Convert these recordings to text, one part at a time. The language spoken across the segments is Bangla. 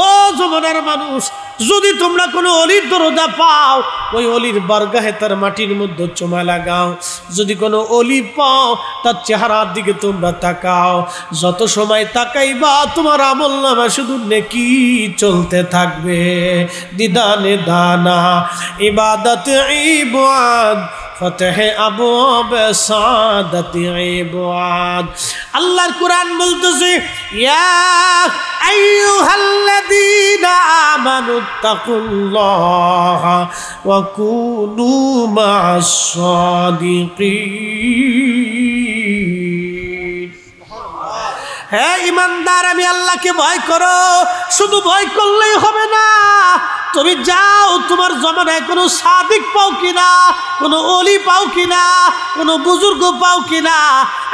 ও যুবনের মানুষ যদি তোমরা কোনো অলির দরজা পাও ওই অলির বারগাহে তার মাটির মধ্যে চুমা লাগাও যদি কোনো অলি পাও তার চেহারার দিকে তোমরা তাকাও যত সময় তাকাইবা তোমার আমল নামা শুধু নেকি চলতে থাকবে দিদানে দানা ইবাদত ইবাদ ফতেহ আবু বেসাদাতি ইবাদ আল্লাহর কুরআন বলতেছে ইয়া আইয়ুহাল্লাযীনা আমানু তাকুল্লাহ ওয়া কুনু মা'আস সাদিকিন হে ইমানদার আমি আল্লাহকে ভয় করো শুধু ভয় করলেই হবে না তুমি যাও তোমার জমানায় কোনো সাদিক পাও কিনা কোনো অলি পাও কিনা কোনো বুজুর্গ পাও কিনা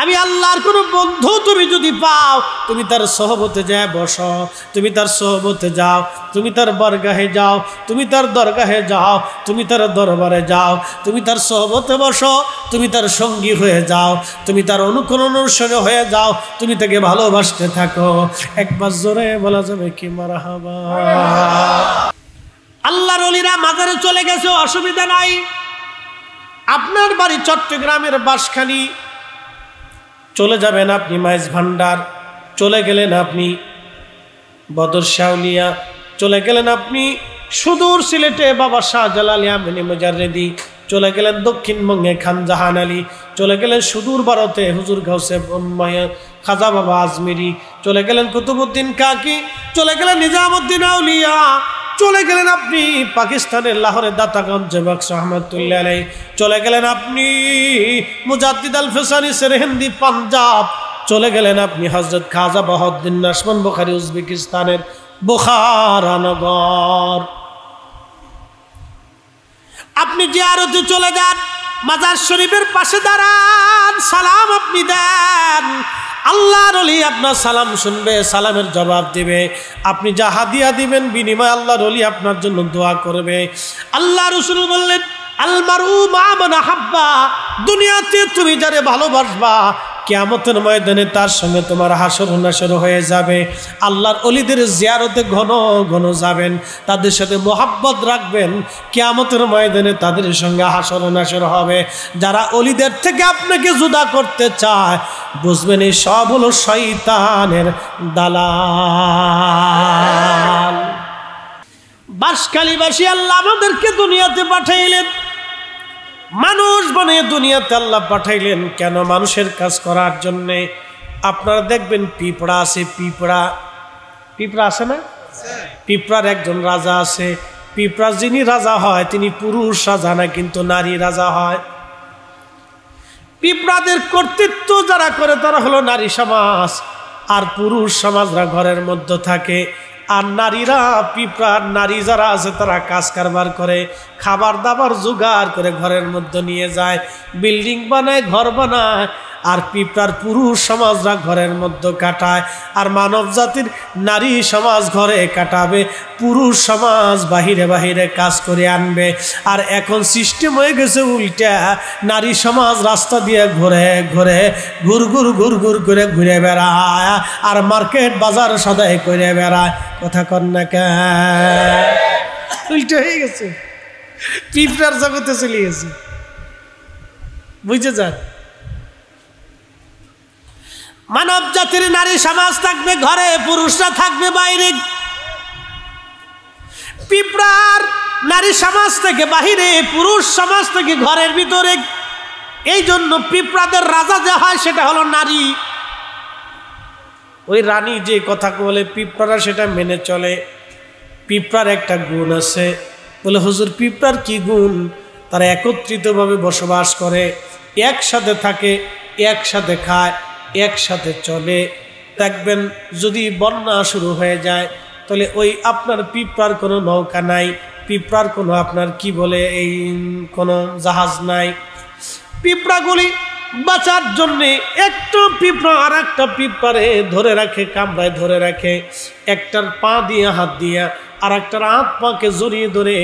আমি আল্লাহর কোনো বন্ধু তুমি যদি পাও তুমি তার সহবতে যায় বস তুমি তার সহবতে যাও তুমি তার বরগাহে যাও তুমি তার দরগাহে যাও তুমি তার দরবারে যাও তুমি তার সহবতে বসো তুমি তার সঙ্গী হয়ে যাও তুমি তার অনুকরণ অনুসরণে হয়ে যাও তুমি তাকে ভালোবাসতে থাকো একবার জোরে বলা যাবে কি মারা হবা আল্লাহর অলিরা মাজারে চলে গেছে অসুবিধা নাই আপনার বাড়ি চট্টগ্রামের বাসখালী চলে যাবেন আপনি মাইজ ভান্ডার চলে গেলেন আপনি বদর শাউলিয়া চলে গেলেন আপনি সুদূর সিলেটে বাবা শাহজালালি আমিনী মুজারেদি চলে গেলেন দক্ষিণবঙ্গে খান জাহান আলী চলে গেলেন সুদূর ভারতে হুজুর ঘাউসে খাজা বাবা আজমিরি চলে গেলেন কুতুবুদ্দিন কাকি চলে গেলেন নিজামুদ্দিন আউলিয়া চলে গেলেন আপনি পাকিস্তানের লাহোরের দাতাগঞ্জ বাক্স আহমদুল্লাহ আলাই চলে গেলেন আপনি মুজাদ্দিদ আল ফেসানি হিন্দি পাঞ্জাব চলে গেলেন আপনি হজরত খাজা বাহদ্দিন নাসমান বুখারি উজবেকিস্তানের বুখারানগর আপনি যে জিয়ারতে চলে যান মাজার শরীফের পাশে দাঁড়ান সালাম আপনি দেন আল্লাহর অলি আপনার সালাম শুনবে সালামের জবাব দেবে আপনি যা হাদিয়া দিবেন বিনিময় আল্লাহর অলি আপনার জন্য দোয়া করবে আল্লাহ রসুল বললেন আলমারু মা হাব্বা দুনিয়াতে তুমি যারে ভালোবাসবা কেয়ামতের ময়দানে তার সঙ্গে তোমার হাসর হাসর হয়ে যাবে আল্লাহর অলিদের জিয়ারতে ঘন ঘন যাবেন তাদের সাথে মোহাব্বত রাখবেন কেয়ামতের ময়দানে তাদের সঙ্গে হাসর হাসর হবে যারা অলিদের থেকে আপনাকে জুদা করতে চায় বুঝবেন এই সব হলো শৈতানের দালাল বাসকালীবাসী আল্লাহ আমাদেরকে দুনিয়াতে পাঠাইলেন মানুষ বানিয়ে দুনিয়াতে আল্লাহ পাঠাইলেন কেন মানুষের কাজ করার জন্যে আপনারা দেখবেন পিঁপড়া আছে পিঁপড়া পিঁপড়া আছে না পিঁপড়ার একজন রাজা আছে পিঁপড়ার যিনি রাজা হয় তিনি পুরুষ রাজা না কিন্তু নারী রাজা হয় পিঁপড়াদের কর্তৃত্ব যারা করে তারা হলো নারী সমাজ আর পুরুষ সমাজরা ঘরের মধ্যে থাকে আর নারীরা পিঁপড়ার নারী যারা আছে তারা কাজ কারবার করে খাবার দাবার জোগাড় করে ঘরের মধ্যে নিয়ে যায় বিল্ডিং বানায় ঘর বানায় আর পিঁপড়ার পুরুষ সমাজরা ঘরের মধ্যে কাটায় আর মানব জাতির নারী সমাজ ঘরে কাটাবে পুরুষ সমাজ বাহিরে বাহিরে কাজ করে আনবে আর এখন সিস্টেম হয়ে গেছে উল্টা নারী সমাজ রাস্তা দিয়ে ঘুরে ঘুরে ঘুর ঘুর ঘুর ঘুর করে ঘুরে বেড়ায় আর মার্কেট বাজার সদাই করে বেড়ায় কথা কন্যা কে উল্টো হয়ে গেছে পিঁপড়ার জগতে চলে গেছে বুঝে যান মানব জাতির নারী সমাজ থাকবে ঘরে পুরুষরা থাকবে বাইরে পিঁপড়ার নারী সমাজ থেকে বাহিরে পুরুষ সমাজ থেকে ঘরের ভিতরে এই জন্য পিঁপড়াদের রাজা যা হয় সেটা হলো নারী ওই রানী যে কথা বলে পিঁপড়ারা সেটা মেনে চলে পিঁপড়ার একটা গুণ আছে বলে হজুর পিঁপড়ার কি গুণ তারা একত্রিতভাবে বসবাস করে একসাথে থাকে একসাথে খায় একসাথে চলে দেখবেন যদি বন্যা শুরু হয়ে যায় তাহলে ওই আপনার পিঁপড়ার কোনো নৌকা নাই পিঁপড়ার কোনো আপনার কি বলে এই কোনো জাহাজ নাই পিঁপড়াগুলি বাঁচার জন্যে একটা পিঁপড়া আর একটা পিঁপড়ারে ধরে রাখে কামড়ায় ধরে রাখে একটার পা দিয়ে হাত দিয়ে আর একটার আত্মাকে জড়িয়ে ধরে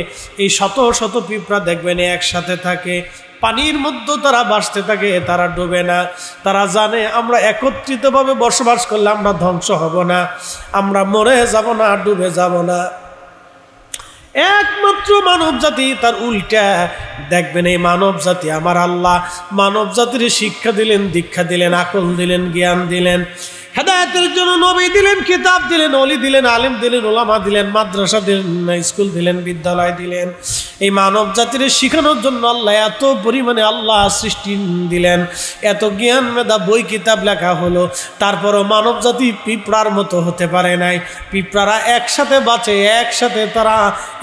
এই শত শত পিঁপড়া দেখবেন একসাথে থাকে পানির মধ্যে তারা বাঁচতে থাকে তারা ডুবে না তারা জানে আমরা একত্রিতভাবে বসবাস করলে আমরা ধ্বংস হব না আমরা মরে যাব না আর ডুবে যাব না একমাত্র মানব জাতি তার উল্টা দেখবেন এই মানব জাতি আমার আল্লাহ মানব জাতির শিক্ষা দিলেন দীক্ষা দিলেন আকল দিলেন জ্ঞান দিলেন হেদায়তের জন্য নবী দিলেন কিতাব দিলেন অলি দিলেন আলিম দিলেন ওলামা দিলেন মাদ্রাসা দিলেন স্কুল দিলেন বিদ্যালয় দিলেন এই মানব জাতির শিখানোর জন্য আল্লাহ এত পরিমাণে আল্লাহ সৃষ্টি দিলেন এত জ্ঞান মেধা বই কিতাব লেখা হলো তারপরও মানব জাতি পিঁপড়ার মতো হতে পারে নাই পিঁপড়ারা একসাথে বাঁচে একসাথে তারা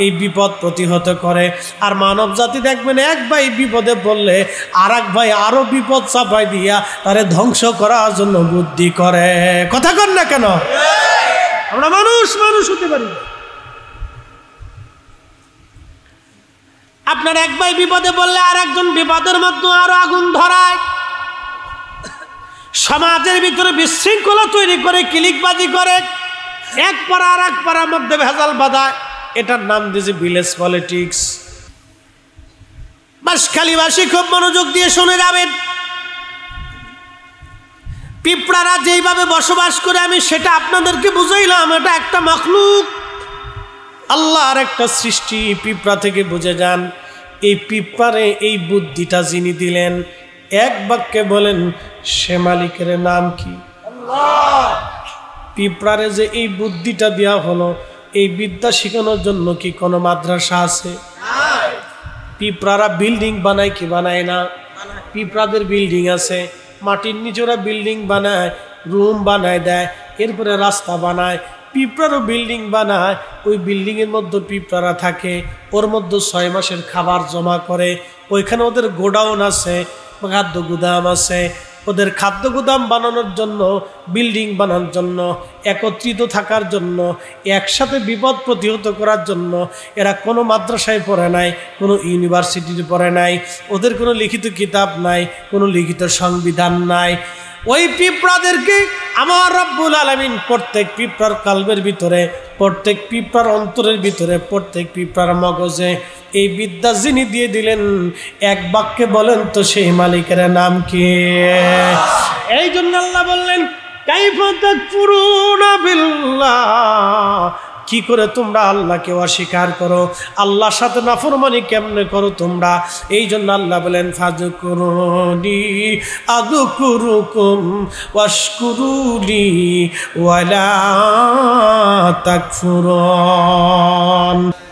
এই বিপদ প্রতিহত করে আর মানব জাতি দেখবেন এক ভাই বিপদে পড়লে আর এক ভাই আরও বিপদ চাপাই দিয়া তারে ধ্বংস করার জন্য বুদ্ধি করে কথা কর না কেন আমরা মানুষ মানুষ হতে পারি আপনার এক ভাই বিপদে বললে আর একজন বিপদের মধ্যে আরো আগুন ধরায় সমাজের ভিতরে বিশৃঙ্খলা তৈরি করে কিলিকবাজি করে এক পাড়া আর এক পাড়ার মধ্যে ভেজাল বাঁধায় এটার নাম দিয়েছে ভিলেজ পলিটিক্স বাসখালীবাসী খুব মনোযোগ দিয়ে শুনে যাবেন পিঁপড়ারা যেইভাবে বসবাস করে আমি সেটা আপনাদেরকে বুঝাইলাম এটা একটা মখলুক আর একটা সৃষ্টি পিঁপড়া থেকে বুঝে যান এই পিঁপড়ারে এই বুদ্ধিটা যিনি দিলেন এক বাক্যে বলেন সে মালিকের নাম কি পিঁপড়ারে যে এই বুদ্ধিটা দেওয়া হলো এই বিদ্যা শেখানোর জন্য কি কোনো মাদ্রাসা আছে পিঁপড়ারা বিল্ডিং বানায় কি বানায় না পিঁপড়াদের বিল্ডিং আছে মাটির নিচেরা বিল্ডিং বানায় রুম বানায় দেয় এরপরে রাস্তা বানায় পিঁপড়ারও বিল্ডিং বানায় ওই বিল্ডিংয়ের মধ্যে পিঁপড়ারা থাকে ওর মধ্যে ছয় মাসের খাবার জমা করে ওইখানে ওদের গোডাউন আছে খাদ্য গুদাম আছে ওদের খাদ্য গুদাম বানানোর জন্য বিল্ডিং বানানোর জন্য একত্রিত থাকার জন্য একসাথে বিপদ প্রতিহত করার জন্য এরা কোনো মাদ্রাসায় পড়ে নাই কোনো ইউনিভার্সিটির পড়ে নাই ওদের কোনো লিখিত কিতাব নাই কোনো লিখিত সংবিধান নাই ওই পিঁপড়াদেরকে আমার রব্বুল আলমিন প্রত্যেক পিঁপড়ার কালবের ভিতরে প্রত্যেক পিঁপড়ার অন্তরের ভিতরে প্রত্যেক পিঁপড়ার মগজে এই বিদ্যা যিনি দিয়ে দিলেন এক বাক্যে বলেন তো সেই মালিকের নাম কি এই জন্য আল্লাহ বললেন কাইফা তাকফুরুনা বিল্লাহ কি করে তোমরা আল্লাহকে অস্বীকার করো আল্লাহর সাথে নাফরমানি কেমনে করো তোমরা এই জন্য আল্লাহ বলেন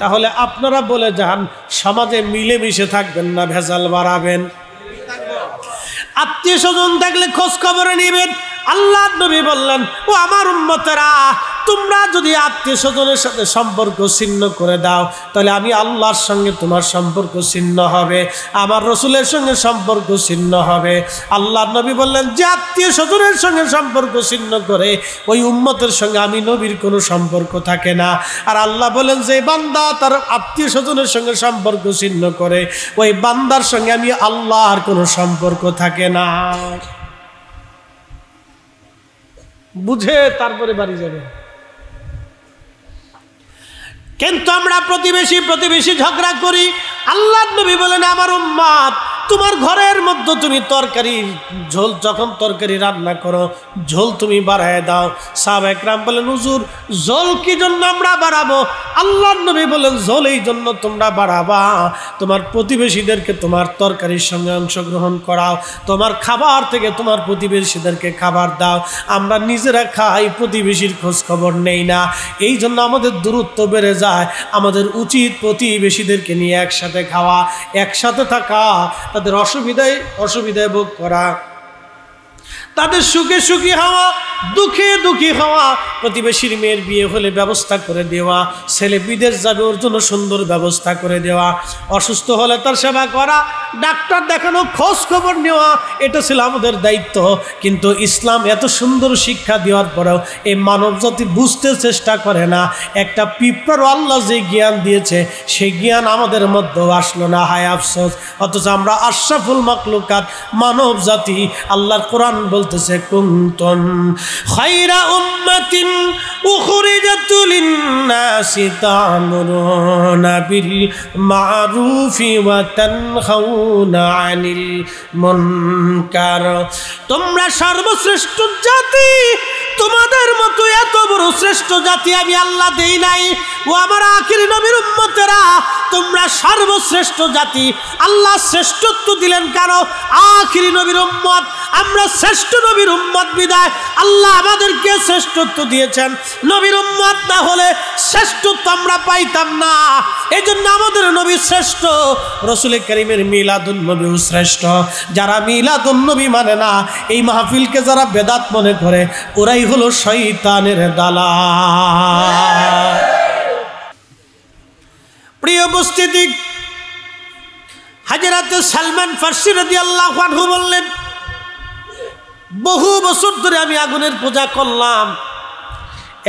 তাহলে আপনারা বলে যান সমাজে মিলেমিশে থাকবেন না ভেজাল বাড়াবেন আত্মীয় স্বজন থাকলে খোঁজ খবরে নেবেন আল্লাহ নবী বললেন ও আমার উন্মতেরা তোমরা যদি আত্মীয় স্বজনের সাথে সম্পর্ক ছিন্ন করে দাও তাহলে আমি আল্লাহর সঙ্গে তোমার সম্পর্ক ছিন্ন হবে আমার রসুলের সঙ্গে সম্পর্ক ছিন্ন হবে আল্লাহ নবী বললেন যে আত্মীয় স্বজনের সঙ্গে সম্পর্ক ছিন্ন করে ওই উম্মতের সঙ্গে আমি নবীর কোনো সম্পর্ক থাকে না আর আল্লাহ বলেন যে বান্দা তার আত্মীয় স্বজনের সঙ্গে সম্পর্ক ছিন্ন করে ওই বান্দার সঙ্গে আমি আল্লাহর কোনো সম্পর্ক থাকে না বুঝে তারপরে বাড়ি যাবে কিন্তু আমরা প্রতিবেশী প্রতিবেশী ঝগড়া করি আল্লাহ নবী বলেন আমার উম্মাদ তোমার ঘরের মধ্যে তুমি তরকারি ঝোল যখন তরকারি রান্না করো ঝোল তুমি বাড়ায় দাও সাব একরাম বলেন হুজুর ঝোল কি জন্য আমরা বাড়াবো আল্লাহ নবী বলেন ঝোল এই জন্য তোমরা বাড়াবা তোমার প্রতিবেশীদেরকে তোমার তরকারির সঙ্গে অংশগ্রহণ করাও তোমার খাবার থেকে তোমার প্রতিবেশীদেরকে খাবার দাও আমরা নিজেরা খাই প্রতিবেশীর খোঁজ খবর নেই না এই জন্য আমাদের দূরত্ব বেড়ে যায় আমাদের উচিত প্রতিবেশীদেরকে নিয়ে একসাথে খাওয়া একসাথে থাকা তাদের অসুবিধায় অসুবিধায় ভোগ করা তাদের সুখে সুখী হওয়া দুঃখে দুঃখী হওয়া প্রতিবেশীর মেয়ের বিয়ে হলে ব্যবস্থা করে দেওয়া ছেলে বিদেশ যাবে ওর জন্য সুন্দর ব্যবস্থা করে দেওয়া অসুস্থ হলে তার সেবা করা ডাক্তার দেখানো খোঁজ খবর নেওয়া এটা ছিল আমাদের দায়িত্ব কিন্তু ইসলাম এত সুন্দর শিক্ষা দেওয়ার পরেও এই মানব জাতি বুঝতে চেষ্টা করে না একটা পিঁপড়ার আল্লাহ যে জ্ঞান দিয়েছে সেই জ্ঞান আমাদের মধ্যেও আসলো না হায় আফসোস অথচ আমরা আশরাফুল মাকলুকাত মানব জাতি আল্লাহর কোরআন বলতেছে কুন্তন খাইরা উম্মাতিন উখরিজাত নাসি তা'মুরুনা বিল মা'রুফি ওয়া তানহাউনা আনিল মুনকার তোমরা সর্বশ্রেষ্ঠ জাতি তোমাদের মতো এত বড় শ্রেষ্ঠ জাতি আমি আল্লাহ দেই নাই ও আমার আখির নবীর উম্মতেরা তোমরা সর্বশ্রেষ্ঠ জাতি আল্লাহ শ্রেষ্ঠত্ব দিলেন কেন আখির নবীর উম্মত আমরা শ্রেষ্ঠ নবীর উম্মত বিদায় আল্লাহ আমাদেরকে শ্রেষ্ঠত্ব দিয়েছেন নবীর উম্মত না হলে শ্রেষ্ঠত্ব আমরা পাইতাম না এই জন্য আমাদের নবী শ্রেষ্ঠ রসুল করিমের মিলাদুল নবীও শ্রেষ্ঠ যারা মিলাদুল নবী মানে না এই মাহফিলকে যারা বেদাত মনে করে ওরাই হলো শৈতানের দালা প্রিয় উপস্থিতি হাজরাতে সালমান ফার্সি রদি আল্লাহ বললেন বহু বছর ধরে আমি আগুনের পূজা করলাম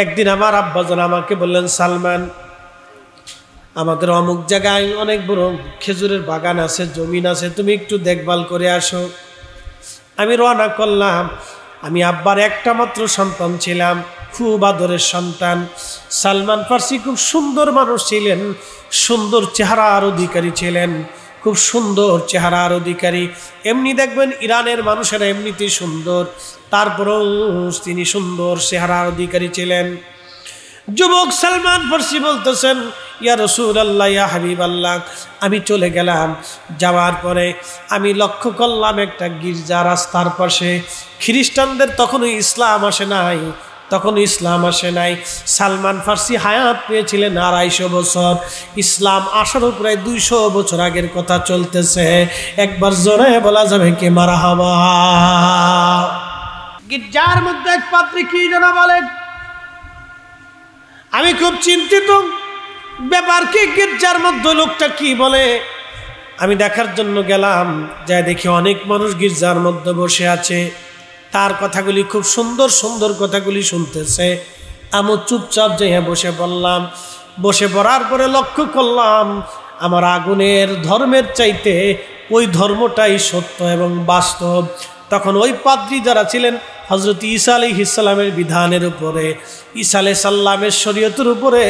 একদিন আমার আব্বাজন আমাকে বললেন সালমান আমাদের অমুক জায়গায় অনেক বড় খেজুরের বাগান আছে জমিন আছে তুমি একটু দেখভাল করে আসো আমি রওনা করলাম আমি আব্বার একটা মাত্র সন্তান ছিলাম খুব আদরের সন্তান সালমান ফার্সি খুব সুন্দর মানুষ ছিলেন সুন্দর চেহারার অধিকারী ছিলেন খুব সুন্দর চেহারার অধিকারী এমনি দেখবেন ইরানের মানুষেরা এমনিতেই সুন্দর তারপরেও তিনি সুন্দর চেহারার অধিকারী ছিলেন যুবক সালমান ফার্সি বলতেছেন ইয়া রসুল আল্লাহ ইয়া হাবিব আল্লাহ আমি চলে গেলাম যাওয়ার পরে আমি লক্ষ্য করলাম একটা গির্জা রাস্তার পাশে খ্রিস্টানদের তখনও ইসলাম আসে নাই তখন ইসলাম আসে নাই সালমান ফার্সি হায়াত পেয়েছিলেন আড়াইশো বছর ইসলাম আসার প্রায় দুইশো বছর আগের কথা চলতেছে একবার জোরে বলা যাবে কে মারা হবা গির্জার মধ্যে এক পাত্রী কি জানা বলেন আমি খুব চিন্তিত ব্যাপার কি গির্জার মধ্যে লোকটা কি বলে আমি দেখার জন্য গেলাম যা দেখি অনেক মানুষ গির্জার মধ্যে বসে আছে তার কথাগুলি খুব সুন্দর সুন্দর কথাগুলি শুনতেছে আমি চুপচাপ যে হ্যাঁ বসে পড়লাম বসে পড়ার পরে লক্ষ্য করলাম আমার আগুনের ধর্মের চাইতে ওই ধর্মটাই সত্য এবং বাস্তব তখন ওই পাদ্রী যারা ছিলেন হজরত ঈসা আলী ইসলামের বিধানের উপরে ঈসা আলি সাল্লামের শরীয়তের উপরে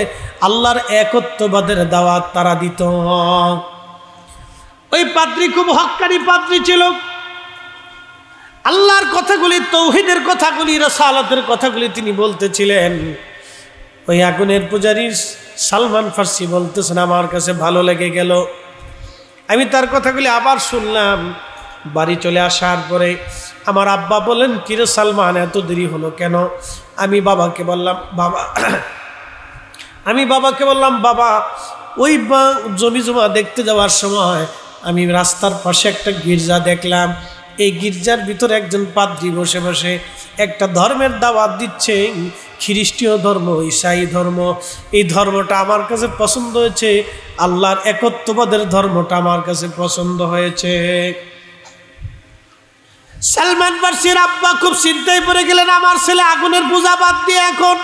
আল্লাহর একত্ববাদের দাওয়াত তারা দিত ওই পাত্রী খুব হকারী পাত্রী ছিল আল্লাহর কথাগুলি তৌহিদের কথাগুলি রসালতের কথাগুলি তিনি বলতেছিলেন ওই আগুনের পূজারী সালমান ফার্সি বলতেছেন আমার কাছে ভালো লেগে গেল আমি তার কথাগুলি আবার শুনলাম বাড়ি চলে আসার পরে আমার আব্বা বলেন কিরে সালমান এত দেরি হলো কেন আমি বাবাকে বললাম বাবা আমি বাবাকে বললাম বাবা ওই জমি জমা দেখতে যাওয়ার সময় আমি রাস্তার পাশে একটা গির্জা দেখলাম এই গির্জার ভিতরে একজন পাদ্রি বসে বসে একটা ধর্মের দাওয়াত দিচ্ছে খ্রিস্টীয় ধর্ম ঈসাই ধর্ম এই ধর্মটা আমার কাছে পছন্দ হয়েছে আল্লাহর একত্ববাদের ধর্মটা আমার কাছে পছন্দ হয়েছে সালমান বার্সির আব্বা খুব চিন্তায় পড়ে গেলেন আমার ছেলে আগুনের পূজা বাদ দিয়ে এখন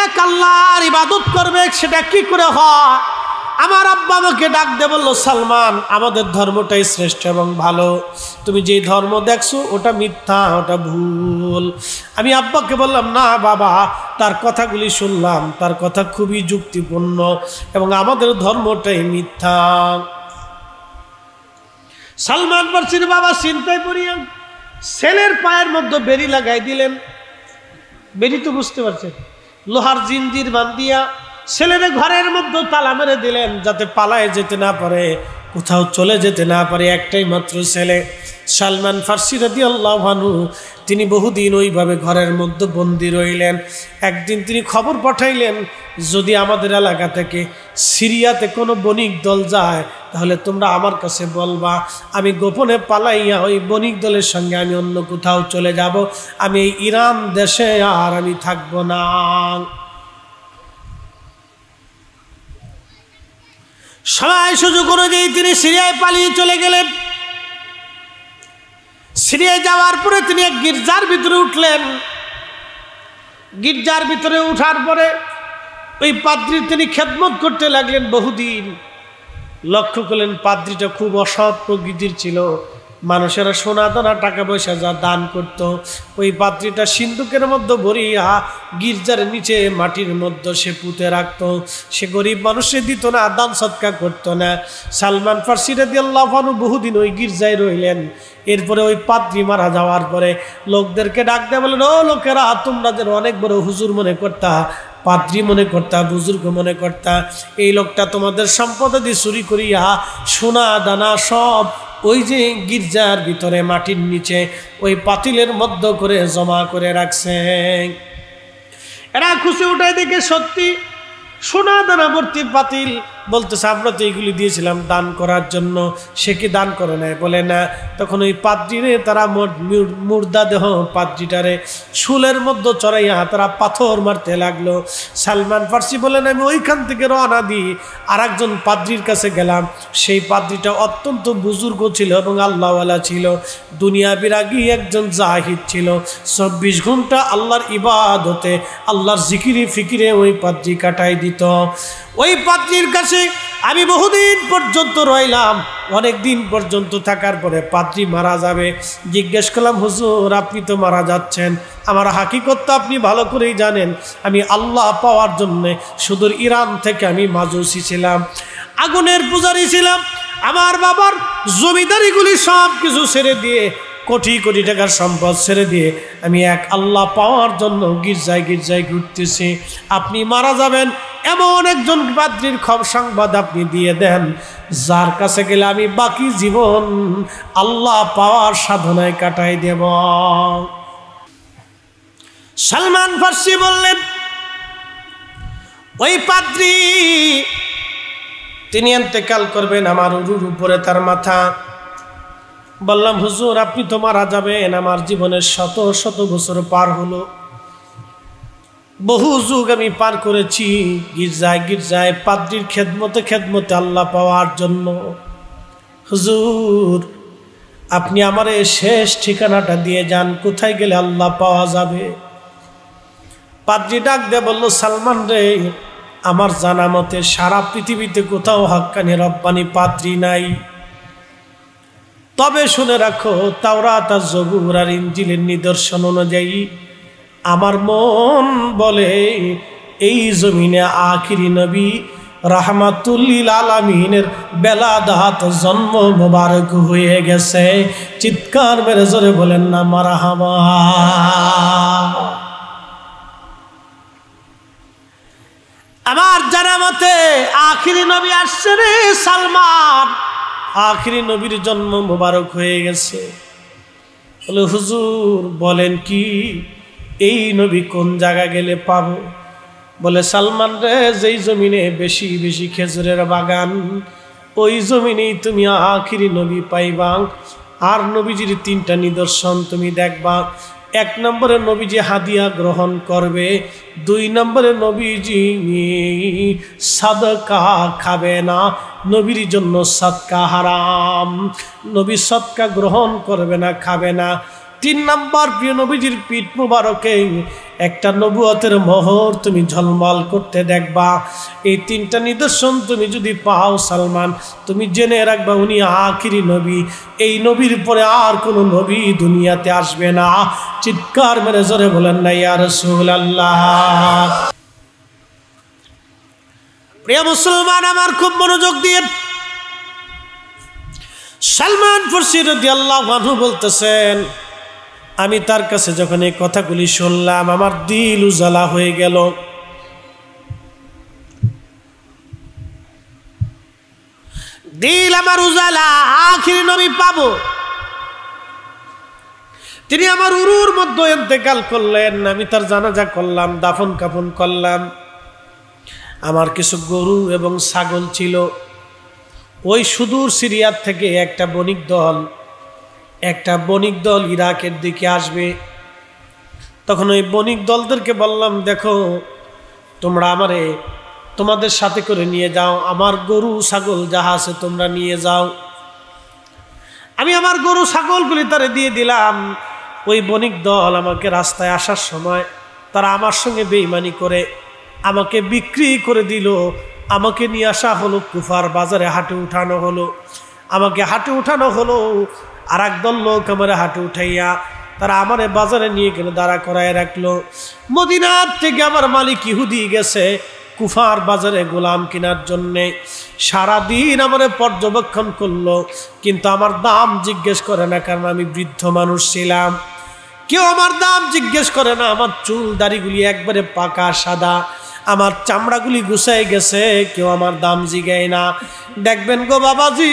এক আল্লাহর ইবাদত করবে সেটা কি করে হয় আমার আব্বা আমাকে ডাক দে বললো সালমান আমাদের ধর্মটাই শ্রেষ্ঠ এবং ভালো তুমি যে ধর্ম দেখছো ওটা মিথ্যা ওটা ভুল আমি আব্বাকে বললাম না বাবা তার কথাগুলি শুনলাম তার কথা খুবই যুক্তিপূর্ণ এবং আমাদের ধর্মটাই মিথ্যা সালমান ফার্সির বাবা চিন্তায় পড়িয়া ছেলের পায়ের মধ্যে বেরি লাগাই দিলেন বেরি তো বুঝতে পারছেন লোহার জিঞ্জির বান্ধিয়া ছেলের ঘরের মধ্যে তালা মেরে দিলেন যাতে পালায় যেতে না পারে কোথাও চলে যেতে না পারে একটাই মাত্র ছেলে সালমান ফার্সি রাদি আল্লাহানু তিনি বহুদিন ওইভাবে ঘরের মধ্যে বন্দি রইলেন একদিন তিনি খবর পাঠাইলেন যদি আমাদের এলাকা থেকে সিরিয়াতে কোনো বণিক দল যায় তাহলে তোমরা আমার কাছে বলবা আমি গোপনে পালাইয়া ওই বণিক দলের সঙ্গে আমি অন্য কোথাও চলে যাব আমি এই ইরান দেশে আর আমি থাকব না সবাই সুযোগ অনুযায়ী তিনি সিরিয়ায় পালিয়ে চলে গেলেন সিরিয়ায় যাওয়ার পরে তিনি এক গির্জার ভিতরে উঠলেন গির্জার ভিতরে উঠার পরে ওই পাদ্রির তিনি খেদমত করতে লাগলেন বহুদিন লক্ষ্য করলেন পাদ্রিটা খুব অসৎ প্রকৃতির ছিল মানুষেরা সোনা দানা টাকা পয়সা যা দান করত ওই পাত্রীটা সিন্ধুকের মধ্যে ভরিয়া গির্জার নিচে মাটির মধ্যে সে পুঁতে রাখত সে গরিব মানুষে দিত না দান সৎকার করত না সালমান ফার্সিরা দিয়ে আল্লাহানু বহুদিন ওই গির্জায় রইলেন এরপরে ওই পাত্রী মারা যাওয়ার পরে লোকদেরকে ডাক দেয় বলেন ও লোকেরা তোমরা যেন অনেক বড় হুজুর মনে করতা পাত্রী মনে কর্তা বুজুর্গ মনে কর্তা এই লোকটা তোমাদের সম্পদ দিয়ে চুরি করিয়া সোনা দানা সব ওই যে গির্জার ভিতরে মাটির নিচে ওই পাতিলের মধ্য করে জমা করে রাখছে এরা খুশি উঠায় দেখে সত্যি সোনা দানা ভর্তি পাতিল বলতেছে আমরা তো এইগুলি দিয়েছিলাম দান করার জন্য সে কি দান করে নেয় বলে না তখন ওই পাত্রীরে তারা দেহ পাত্রীটারে শুলের মধ্যে চড়াইয়া তারা পাথর মারতে লাগলো সালমান ফার্সি বলেন আমি ওইখান থেকে রওনা দিই আর একজন পাদ্রির কাছে গেলাম সেই পাদ্রিটা অত্যন্ত বুজুর্গ ছিল এবং আল্লাহওয়ালা ছিল দুনিয়া বিরাগী একজন জাহিদ ছিল চব্বিশ ঘন্টা আল্লাহর ইবাদতে আল্লাহর জিকিরি ফিকিরে ওই পাদ্রি কাটাই দিত ওই পাদ্রির কাছে আমি বহুদিন পর্যন্ত রইলাম অনেক দিন পর্যন্ত থাকার পরে পাত্রী মারা যাবে জিজ্ঞেস করলাম হুজুর আপনি তো মারা যাচ্ছেন আমার হাকিকত তো আপনি ভালো করেই জানেন আমি আল্লাহ পাওয়ার জন্যে সুদূর ইরান থেকে আমি মাজুসি ছিলাম আগুনের পূজারি ছিলাম আমার বাবার জমিদারিগুলি সব কিছু ছেড়ে দিয়ে কোটি কোটি টাকার সম্পদ ছেড়ে দিয়ে আমি এক আল্লাহ পাওয়ার জন্য গির্জায় গির্জায় ঘুরতেছি আপনি মারা যাবেন এমন একজন পাদ্রির খব সংবাদ আপনি দিয়ে দেন যার কাছে গেলে আমি বাকি জীবন আল্লাহ পাওয়ার সাধনায় কাটাই দেব সালমান ফার্সি বললেন ওই পাদ্রি তিনি এতেকাল করবেন আমার উরুর উপরে তার মাথা বললাম হুজুর আপনি তো মারা যাবেন আমার জীবনের শত শত বছর পার হলো বহু যুগ আমি পার করেছি গির্জায় গির্জায় পাদ্রির খেদমতে খেদমতে আল্লাহ পাওয়ার জন্য হুজুর আপনি আমার এই শেষ ঠিকানাটা দিয়ে যান কোথায় গেলে আল্লাহ পাওয়া যাবে পাদ্রি ডাক দিয়ে বলল সালমান রে আমার জানা মতে সারা পৃথিবীতে কোথাও হাক্কানি রব্বানি পাদ্রি নাই তবে শুনে রাখো তাওরাত আর জগুর আর ইঞ্জিলের নিদর্শন অনুযায়ী আমার মন বলে এই জমিনে আখিরি নবী রাহমাতুল্লিল আলমিনের বেলা দাহাত জন্ম মোবারক হয়ে গেছে চিৎকার মেরে জোরে বলেন না মারাহামা আমার জানা মতে আখিরি নবী আসছে রে সালমান আখরি নবীর জন্ম মোবারক হয়ে গেছে বলে হুজুর বলেন কি এই নবী কোন জায়গা গেলে পাব বলে সালমান রে যেই জমিনে বেশি বেশি খেজুরের বাগান ওই জমিনেই তুমি আখিরি নবী পাইবা আর নবীজির তিনটা নিদর্শন তুমি দেখবা এক নম্বরে নবীজি হাদিয়া গ্রহণ করবে দুই নম্বরে নবীজি সাদকা খাবে না নবীর জন্য সৎকা হারাম নবী সৎকা গ্রহণ করবে না খাবে না তিন নাম্বার প্রিয় নবীজির পিঠ মুবারকে একটা নবুয়তের মোহর তুমি ঝলমল করতে দেখবা এই তিনটা নিদর্শন তুমি যদি পাও সালমান তুমি জেনে রাখবা উনি আখিরি নবী এই নবীর পরে আর কোনো নবী দুনিয়াতে আসবে না চিৎকার মেরে জোরে বলেন না ইয়ার আল্লাহ প্রিয় মুসলমান আমার খুব মনোযোগ দিয়ে সালমান ফুরসির আল্লাহ বলতেছেন আমি তার কাছে যখন এই কথাগুলি শুনলাম আমার দিল উজালা হয়ে গেল দিল আমার উজালা আখির নবী পাব তিনি আমার উরুর মধ্যে এতেকাল করলেন আমি তার জানাজা করলাম দাফন কাফন করলাম আমার কিছু গরু এবং ছাগল ছিল ওই সুদূর সিরিয়ার থেকে একটা বণিক দল একটা বণিক দল ইরাকের দিকে আসবে তখন ওই বণিক দলদেরকে বললাম দেখো তোমরা আমারে তোমাদের সাথে করে নিয়ে যাও আমার গরু ছাগল যাহা আছে তোমরা নিয়ে যাও আমি আমার গরু ছাগলগুলি তারে দিয়ে দিলাম ওই বণিক দল আমাকে রাস্তায় আসার সময় তারা আমার সঙ্গে বেইমানি করে আমাকে বিক্রি করে দিল আমাকে নিয়ে আসা হলো কুফার বাজারে হাটে উঠানো হলো আমাকে হাটে উঠানো হলো আর একদল লোক আমার হাঁটু উঠাইয়া তারা আমারে বাজারে নিয়ে গেলে দাঁড়া করায় রাখলো মদিনার থেকে আমার মালিক ইহুদি গেছে কুফার বাজারে গোলাম কেনার জন্যে সারাদিন আমার পর্যবেক্ষণ করলো কিন্তু আমার দাম জিজ্ঞেস করে না কারণ আমি বৃদ্ধ মানুষ ছিলাম কেউ আমার দাম জিজ্ঞেস করে না আমার চুল দাড়িগুলি একবারে পাকা সাদা আমার চামড়াগুলি গুছাই গেছে কেউ আমার দাম জিগায় না দেখবেন গো বাবাজি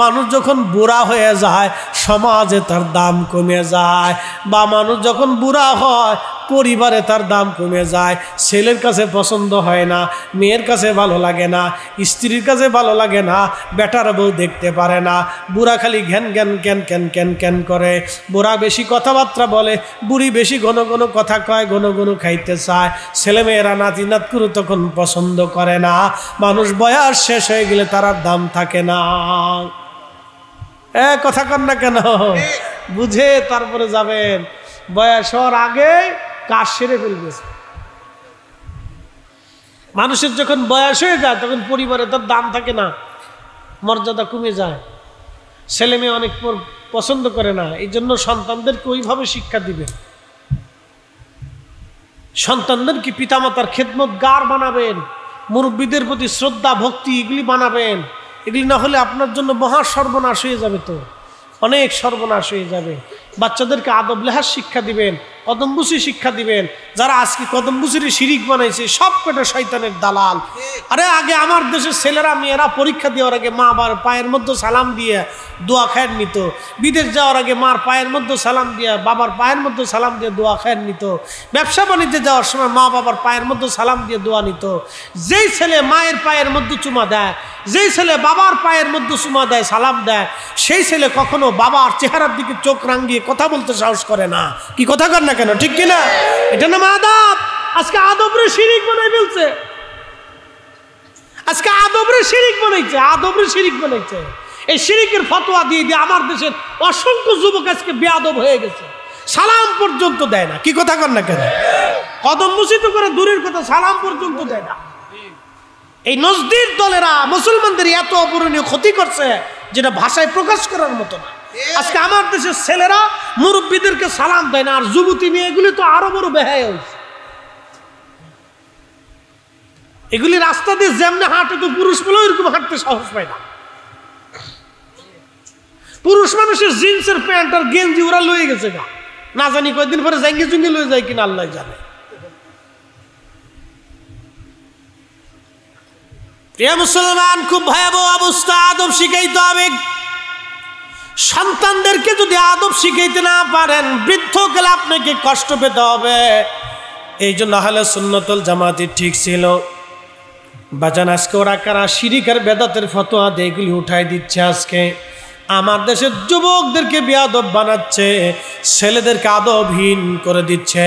মানুষ যখন বুড়া হয়ে যায় সমাজে তার দাম কমে যায় বা মানুষ যখন বুড়া হয় পরিবারে তার দাম কমে যায় ছেলের কাছে পছন্দ হয় না মেয়ের কাছে ভালো লাগে না স্ত্রীর কাছে ভালো লাগে না বেটার বউ দেখতে পারে না বুড়া খালি ঘ্যান ঘ্যান ক্যান ক্যান ক্যান ক্যান করে বুড়া বেশি কথাবার্তা বলে বুড়ি বেশি ঘন ঘন কথা কয় ঘন ঘন খাইতে চায় ছেলেমেয়েরা নাতিনাত করু তখন পছন্দ করে না মানুষ বয়স শেষ হয়ে গেলে তার আর দাম থাকে না এ কথা কর না কেন বুঝে তারপরে যাবেন বয়স হওয়ার আগে কাজ সেরে ফেলবে মানুষের যখন বয়স হয়ে যায় তখন পরিবারে তার দাম থাকে না মর্যাদা কমে যায় ছেলে মেয়ে অনেক পছন্দ করে না এই জন্য সন্তানদেরকে ওইভাবে শিক্ষা দিবেন সন্তানদেরকে পিতামাতার খেদমতগার বানাবেন মুরব্বীদের প্রতি শ্রদ্ধা ভক্তি এগুলি বানাবেন এগুলি না হলে আপনার জন্য মহা সর্বনাশ হয়ে যাবে তো অনেক সর্বনাশ হয়ে যাবে বাচ্চাদেরকে আদব লেহার শিক্ষা দিবেন কদম্বুসি শিক্ষা দিবেন যারা আজকে কদম্বুসির শিরিক বানাইছে সব কটা শৈতানের দালাল আরে আগে আমার দেশের ছেলেরা মেয়েরা পরীক্ষা দেওয়ার আগে মা বার পায়ের মধ্যে সালাম দিয়ে দোয়া খায়ের নিত বিদেশ যাওয়ার আগে মার পায়ের মধ্যে সালাম দিয়ে বাবার পায়ের মধ্যে সালাম দিয়ে দোয়া খায়ের নিত ব্যবসা বাণিজ্যে যাওয়ার সময় মা বাবার পায়ের মধ্যে সালাম দিয়ে দোয়া নিত যেই ছেলে মায়ের পায়ের মধ্যে চুমা দেয় যেই ছেলে বাবার পায়ের মধ্যে চুমা দেয় সালাম দেয় সেই ছেলে কখনো বাবার চেহারার দিকে চোখ রাঙিয়ে কথা বলতে সাহস করে না কি কথা কর না কেন ঠিক কিনা এটা নাম আদব আজকে আদবরে শিরিক বানাই ফেলছে আজকে আদবরে শিরিক বানাইছে আদবরে শিরিক বানাইছে এই শিরিকের ফতোয়া দিয়ে দিয়ে আমার দেশের অসংখ্য যুবক আজকে বেআব হয়ে গেছে সালাম পর্যন্ত দেয় না কি কথা কর না কেন কদম মুসিত করে দূরের কথা সালাম পর্যন্ত দেয় না এই নজদির দলেরা মুসলমানদের এত অপূরণীয় ক্ষতি করছে যেটা ভাষায় প্রকাশ করার মতো না আজকে আমার দেশের ছেলেরা মুরব্বীদেরকে সালাম দেয় না আর যুবতী মেয়েগুলি তো আরো বড় বেহায় এগুলি রাস্তা দিয়ে যেমনি হাঁটে তো পুরুষ বলে ওইরকম হাঁটতে সাহস পায় না পুরুষ মানুষের জিন্সের প্যান্ট আর গেঞ্জি ওরা লয়ে গেছে গা না জানি কয়েকদিন পরে জাঙ্গি জুঙ্গি লয়ে যায় কিনা আল্লাহ জানে এ মুসলমান খুব ভয়াবহ অবস্থা আদব শিখাইতে হবে সন্তানদেরকে যদি আদব শিখাইতে না পারেন বৃদ্ধ গেলে আপনাকে কষ্ট পেতে হবে এই জন্য হলে সুন্নতল জামাতি ঠিক ছিল বাজান আজকে ওরা কারা শিরিকার বেদাতের ফতোয়া এগুলি উঠাই দিচ্ছে আজকে আমার দেশের যুবকদেরকে বেয়াদব বানাচ্ছে ছেলেদেরকে আদবহীন করে দিচ্ছে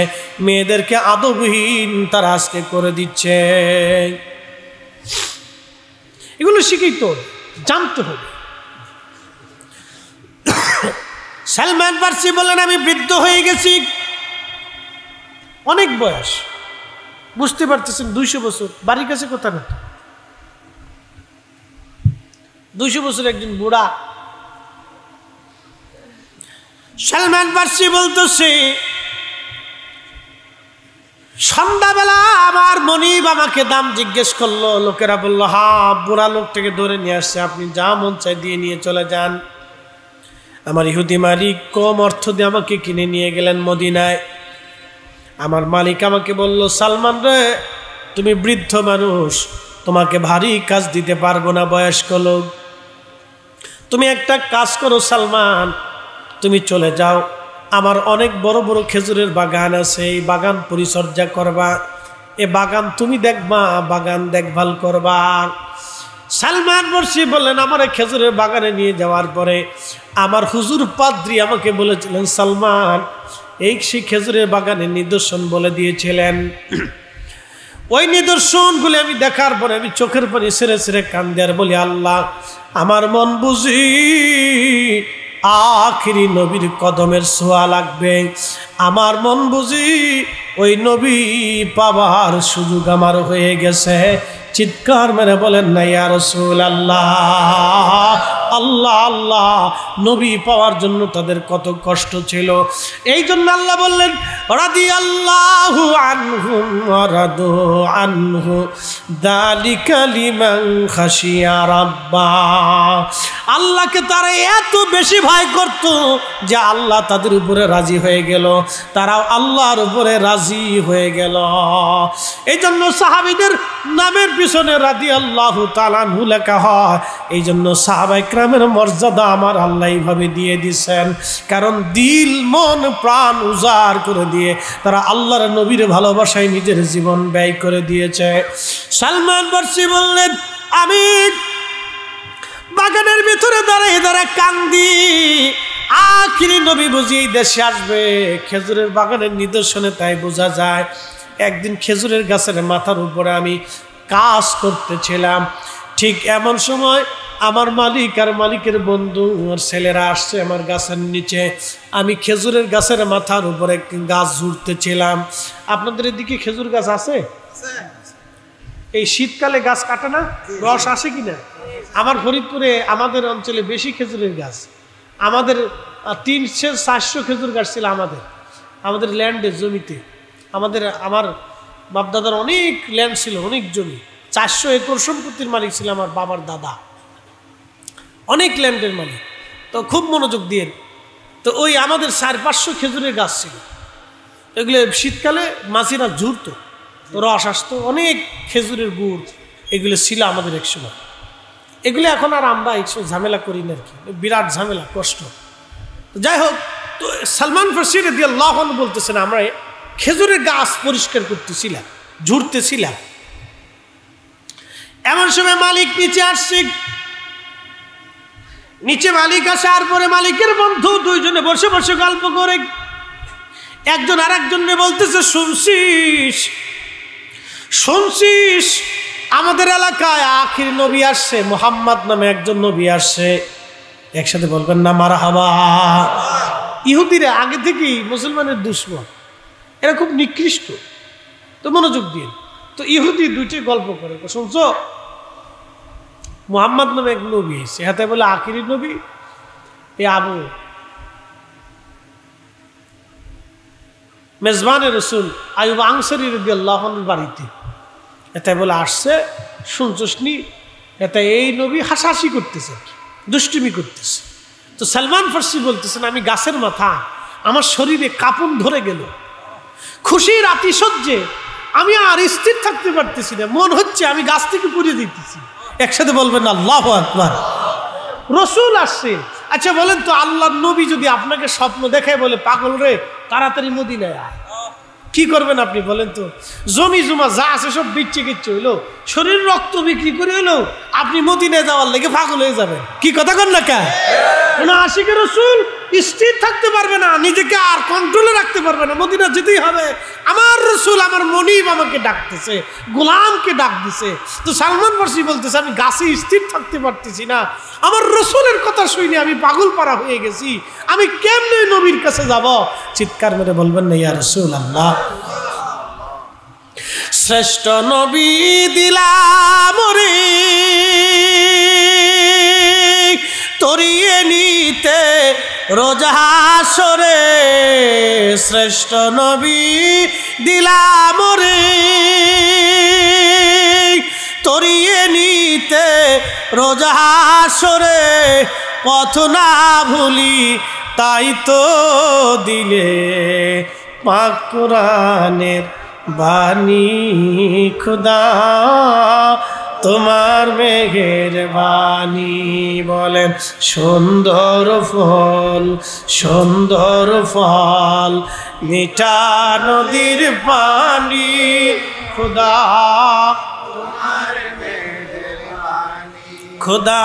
মেয়েদেরকে আদবহীন তারা আজকে করে দিচ্ছে এগুলো শিখিত জানতে হবে সালমান পার্সি বললেন আমি বৃদ্ধ হয়ে গেছি অনেক বয়স বুঝতে পারতেছেন দুইশো বছর বাড়ির কাছে কথা না দুইশো বছর একজন বুড়া সালমান পার্সি বলতেছে সন্ধ্যাবেলা আমার মনিব আমাকে দাম জিজ্ঞেস করলো লোকেরা বললো হা বুড়া লোকটাকে ধরে নিয়ে আসছে আপনি যা মন চাই দিয়ে নিয়ে চলে যান আমার ইহুদি মালিক কম অর্থ দিয়ে আমাকে কিনে নিয়ে গেলেন মদিনায় আমার মালিক আমাকে বলল সালমান রে তুমি বৃদ্ধ মানুষ তোমাকে ভারী কাজ দিতে পারবো না বয়স্ক লোক তুমি একটা কাজ করো সালমান তুমি চলে যাও আমার অনেক বড় বড় খেজুরের বাগান আছে এই বাগান পরিচর্যা করবা এ বাগান তুমি দেখবা বাগান দেখভাল করবা সালমান মর্শি বললেন আমার খেজুরের বাগানে নিয়ে যাওয়ার পরে আমার হুজুর পাদ্রি আমাকে বলেছিলেন সালমান এই সেই খেজুরের বাগানে নিদর্শন বলে দিয়েছিলেন ওই নিদর্শনগুলি আমি দেখার পরে আমি চোখের পরে সেরে সেরে কান দেয়ার বলি আল্লাহ আমার মন বুঝি আখিরি নবীর কদমের ছোঁয়া লাগবে আমার মন বুঝি ওই নবী পাবার সুযোগ আমার হয়ে গেছে চিৎকার মেরে বলেন না ইয়া রসুল আল্লাহ আল্লাহ আল্লাহ নবী পাওয়ার জন্য তাদের কত কষ্ট ছিল এই জন্য আল্লাহ বললেন রাদি আল্লাহু আনহু রাদু আনহু দালিকালিমান খাসিয়া রাব্বা আল্লাহকে তারা এত বেশি ভয় করত যে আল্লাহ তাদের উপরে রাজি হয়ে গেল তারাও আল্লাহর উপরে রাজি হয়ে গেল এই জন্য সাহাবিদের নামের পিছনে রাদি আল্লাহ তালানহু লেখা হয় এই জন্য সাহাবাইকরা ইসলামের মর্যাদা আমার আল্লাহ এইভাবে দিয়ে দিছেন কারণ দিল মন প্রাণ উজাড় করে দিয়ে তারা আল্লাহর নবীর ভালোবাসায় নিজের জীবন ব্যয় করে দিয়েছে সালমান বর্ষি বললেন আমি বাগানের ভিতরে দাঁড়াই দাঁড়া কান্দি আখিরি নবী বুঝি এই দেশে আসবে খেজুরের বাগানের নিদর্শনে তাই বোঝা যায় একদিন খেজুরের গাছের মাথার উপরে আমি কাজ করতেছিলাম ঠিক এমন সময় আমার মালিক আর মালিকের বন্ধু আর ছেলেরা আসছে আমার গাছের নিচে আমি খেজুরের গাছের মাথার উপরে গাছ ছিলাম আপনাদের এদিকে খেজুর গাছ আছে এই শীতকালে গাছ কাটে না রস আসে কি না আমার ফরিদপুরে আমাদের অঞ্চলে বেশি খেজুরের গাছ আমাদের তিনশো চারশো খেজুর গাছ ছিল আমাদের আমাদের ল্যান্ডে জমিতে আমাদের আমার বাপদাদার অনেক ল্যান্ড ছিল অনেক জমি চারশো একর সম্পত্তির মালিক ছিল আমার বাবার দাদা অনেক ল্যান্ডের মালিক তো খুব মনোযোগ দিয়ে তো ওই আমাদের সাড়ে পাঁচশো খেজুরের গাছ ছিল এগুলো শীতকালে মাছিরা ঝুরতো রস আসতো অনেক খেজুরের গুড় এগুলো ছিল আমাদের একসময় এগুলো এখন আর আমরা একটু ঝামেলা করি না আর কি বিরাট ঝামেলা কষ্ট যাই হোক তো সালমান ফসির দিয়ে লহন বলতেছেন আমরা খেজুরের গাছ পরিষ্কার করতেছিলাম ঝুড়তেছিলাম এমন সময় মালিক নিচে আসছে নিচে মালিক আসে আর পরে মালিকের বন্ধু দুইজনে বসে বসে গল্প করে একজন আর একজনে বলতেছে শুনছিস শুনছিস আমাদের এলাকায় আখির নবী আসছে মোহাম্মদ নামে একজন নবী আসছে একসাথে বলবেন না মারা হাবা ইহুদিরা আগে থেকেই মুসলমানের দুশ্মন এরা খুব নিকৃষ্ট তো মনোযোগ দিন তো ইহুদি দুইটি গল্প করে শুনছো মোহাম্মদ নামে এক নবী এসে হাতে বলে আখিরি নবী এ আবু মেজবানের রসুল আয়ুব আংসারি রদি বাড়িতে এতে বলে আসছে শুনছসনি এতে এই নবী হাসাহাসি করতেছে দুষ্টুমি করতেছে তো সালমান ফার্সি বলতেছেন আমি গাছের মাথা আমার শরীরে কাপুন ধরে গেল খুশির আতিশয্যে আমি আর স্থির থাকতে পারতেছি না মন হচ্ছে আমি গাছ থেকে পুড়িয়ে দিতেছি একসাথে বলবেন আল্লাহ আকবার রসুল আসছে আচ্ছা বলেন তো আল্লাহ নবী যদি আপনাকে স্বপ্ন দেখায় বলে পাগল রে তাড়াতাড়ি মদিনায় নেয় কি করবেন আপনি বলেন তো জমি জমা যা আছে সব বিচ্ছে কিচ্ছে হইলো শরীর রক্ত বিক্রি করে হইলো আপনি মোদিনে যাওয়ার লেগে পাগল হয়ে যাবেন কি কথা কন না কেন কে রসুল স্থির থাকতে পারবে না নিজেকে আর কন্ট্রোলে রাখতে পারবে না মদিনা যেতেই হবে আমার রসুল আমার মনিব আমাকে ডাকতেছে গোলামকে ডাক দিছে তো সালমান বর্ষি বলতেছে আমি গাছে স্থির থাকতে পারতেছি না আমার রসুলের কথা শুনে আমি পাগল পারা হয়ে গেছি আমি কেমনে নবীর কাছে যাব চিৎকার মেরে বলবেন না ইয়া রসুল আল্লাহ শ্রেষ্ঠ নবী দিলাম রে তরিয়ে নিতে রোজাসরে শ্রেষ্ঠ নবী দিলাম রে তরিয়ে নিতে রোজাসরে পথ না ভুলি তাই তো দিলে পাকুরানের বাণী খুদা তোমার মেঘের বাণী বলেন সুন্দর ফল সুন্দর ফল মিঠা নদীর পানি খুদা খুদা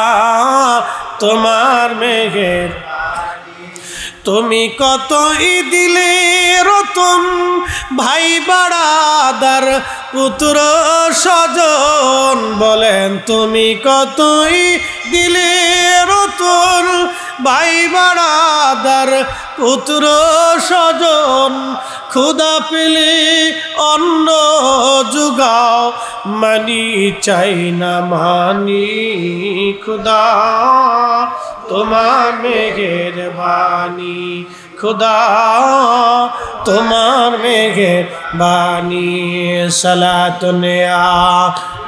তোমার মেঘের তুমি কতই দিলে রতন ভাই বাড়াদার পুত্র স্বজন বলেন তুমি কতই দিলে রতুন ভাই বাড়াদার পুত্র স্বজন খুদা পেলে অন্য যুগাও মানি চাই না মানি খুদা তোমার মেঘের বাণী خدا تمہار میں گے بانی نیا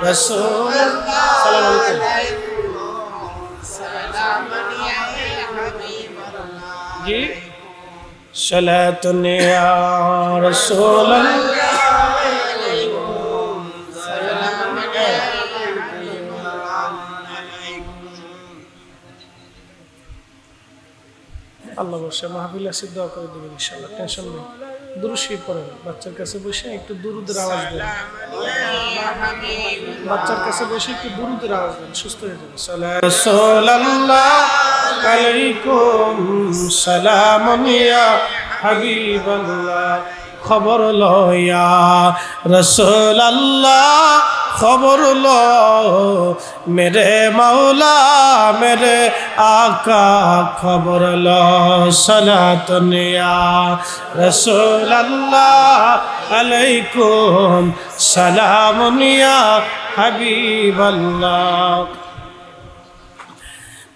رسول اللہ سلطنیہ جی۔ رسول আল্লাহ বসে মাহফিল আসি দোয়া করে দেবেন ইনশাল্লাহ টেনশন নেই দূর শুয়ে পড়েন বাচ্চার কাছে বসে একটু দুরুদের আওয়াজ দেন বাচ্চার কাছে বসে একটু দুরুদের আওয়াজ দেন সুস্থ হয়ে যাবেন সালাম সালাম হাবিবাল্লাহ খবর লয়া রসুল আল্লাহ খবর ল মেরে মাওলা মেরে আকা খবর ল সনাতনিয়া রসুল আল্লাহ আলাইকুম সালামনিয়া হাবিব আল্লাহ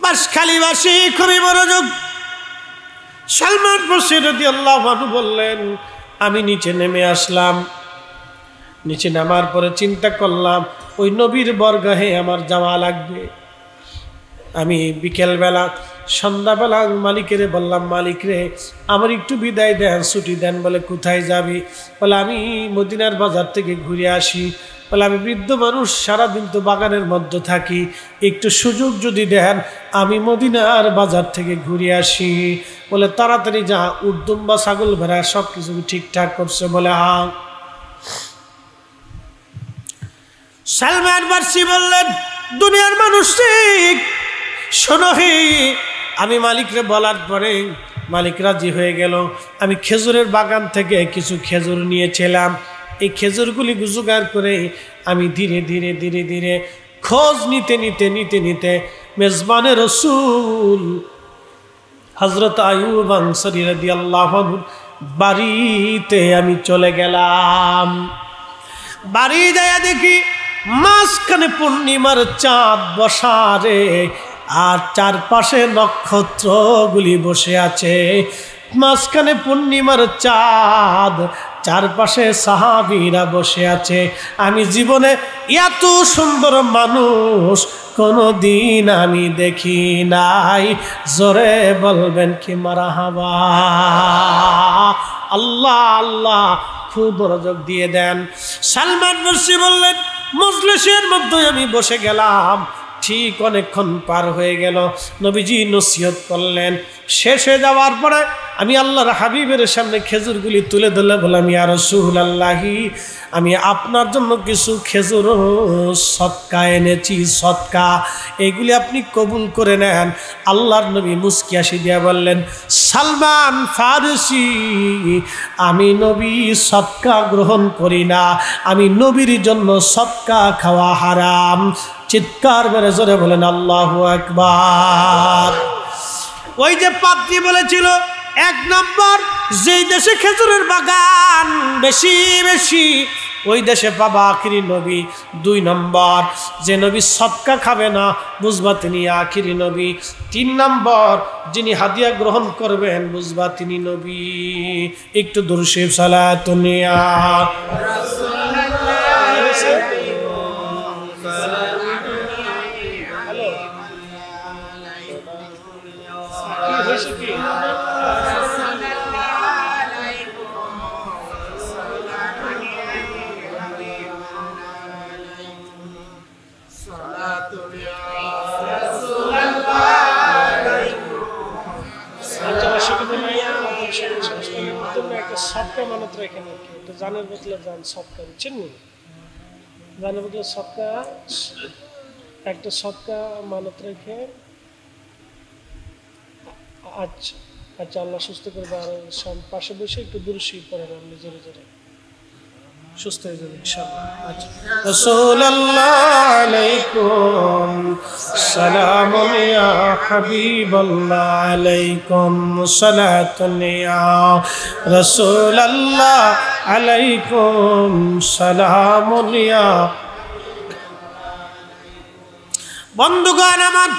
বাসখালীবাসী খুবই মনোযোগ সালমান বসির রদি আল্লাহ বললেন আমি নিচে নেমে আসলাম নিচে নামার পরে চিন্তা করলাম ওই নবীর বর্গাহে আমার যাওয়া লাগবে আমি বিকেলবেলা সন্ধ্যাবেলা মালিকের বললাম মালিক রে আমার একটু বিদায় দেন ছুটি দেন বলে কোথায় যাবি বলে আমি মদিনার বাজার থেকে ঘুরে আসি বলে আমি বৃদ্ধ মানুষ সারাদিন তো বাগানের মধ্যে থাকি একটু সুযোগ যদি দেন আমি মদিনার বাজার থেকে ঘুরে আসি বলে তাড়াতাড়ি যা উর্দুম বা ছাগল ভেড়া সব কিছু ঠিকঠাক করছে বলে হা সালমান বার্সি বললেন দুনিয়ার মানুষ ঠিক শোনহি আমি মালিকরে বলার পরে মালিক রাজি হয়ে গেল আমি খেজুরের বাগান থেকে কিছু খেজুর নিয়েছিলাম এই খেজুরগুলি গুজুগার করে আমি ধীরে ধীরে ধীরে ধীরে খোঁজ নিতে নিতে নিতে নিতে মেজবানে রসুল হজরত আয়ুব আনসারি রাদি বাড়িতে আমি চলে গেলাম বাড়ি যায় দেখি মাঝখানে পূর্ণিমার চাঁদ বসারে আর চারপাশে নক্ষত্রগুলি বসে আছে মাঝখানে পূর্ণিমার চাঁদ চারপাশে সাহাবিরা বসে আছে আমি জীবনে এত সুন্দর মানুষ কোনো দিন আমি দেখি নাই জোরে বলবেন কি মারা হাবা আল্লাহ আল্লাহ খুব মনোযোগ দিয়ে দেন সালমান রশি বললেন মজলিসের মধ্যে আমি বসে গেলাম ঠিক অনেকক্ষণ পার হয়ে গেল নবীজি নসিহত করলেন শেষ হয়ে যাওয়ার পরে আমি আল্লাহর হাবিবের সামনে খেজুরগুলি তুলে ধরলে বললাম ইয়ার রসুল আল্লাহি আমি আপনার জন্য কিছু খেজুর সৎকা এনেছি সৎকা এগুলি আপনি কবুল করে নেন আল্লাহর নবী মুসকিয়া আসি দিয়া বললেন সালমান ফারসি আমি নবী সৎকা গ্রহণ করি না আমি নবীর জন্য সৎকা খাওয়া হারাম চিৎকার মেরে জোরে বলেন আল্লাহ একবার ওই যে পাত্রী বলেছিল এক নম্বর যেই দেশে খেজুরের বাগান বেশি বেশি ওই দেশে বাবা আখিরি নবী দুই নম্বর যে নবী সবকা খাবে না বুঝবা তিনি আখিরি নবী তিন নম্বর যিনি হাদিয়া গ্রহণ করবেন বুঝবা তিনি নবী একটু সালা তুনিয়া এখানে আর কি এটা জানের বদলে জান সবকা বুঝছেন নি জানের বদলে সবকা একটা সবকা মানত রেখে আচ্ছা আচ্ছা আল্লাহ সুস্থ করবে আর পাশে বসে একটু দূরশি পড়েন আপনি জোরে জোরে সুস্থ হয়ে যাবে আলাইকুম সালাম ইয়া হাবিবাল্লাহ আলাইকুম সালাতুন ইয়া রাসূলুল্লাহ আলাইকুম সালাম ইয়া বন্ধুগণ আমার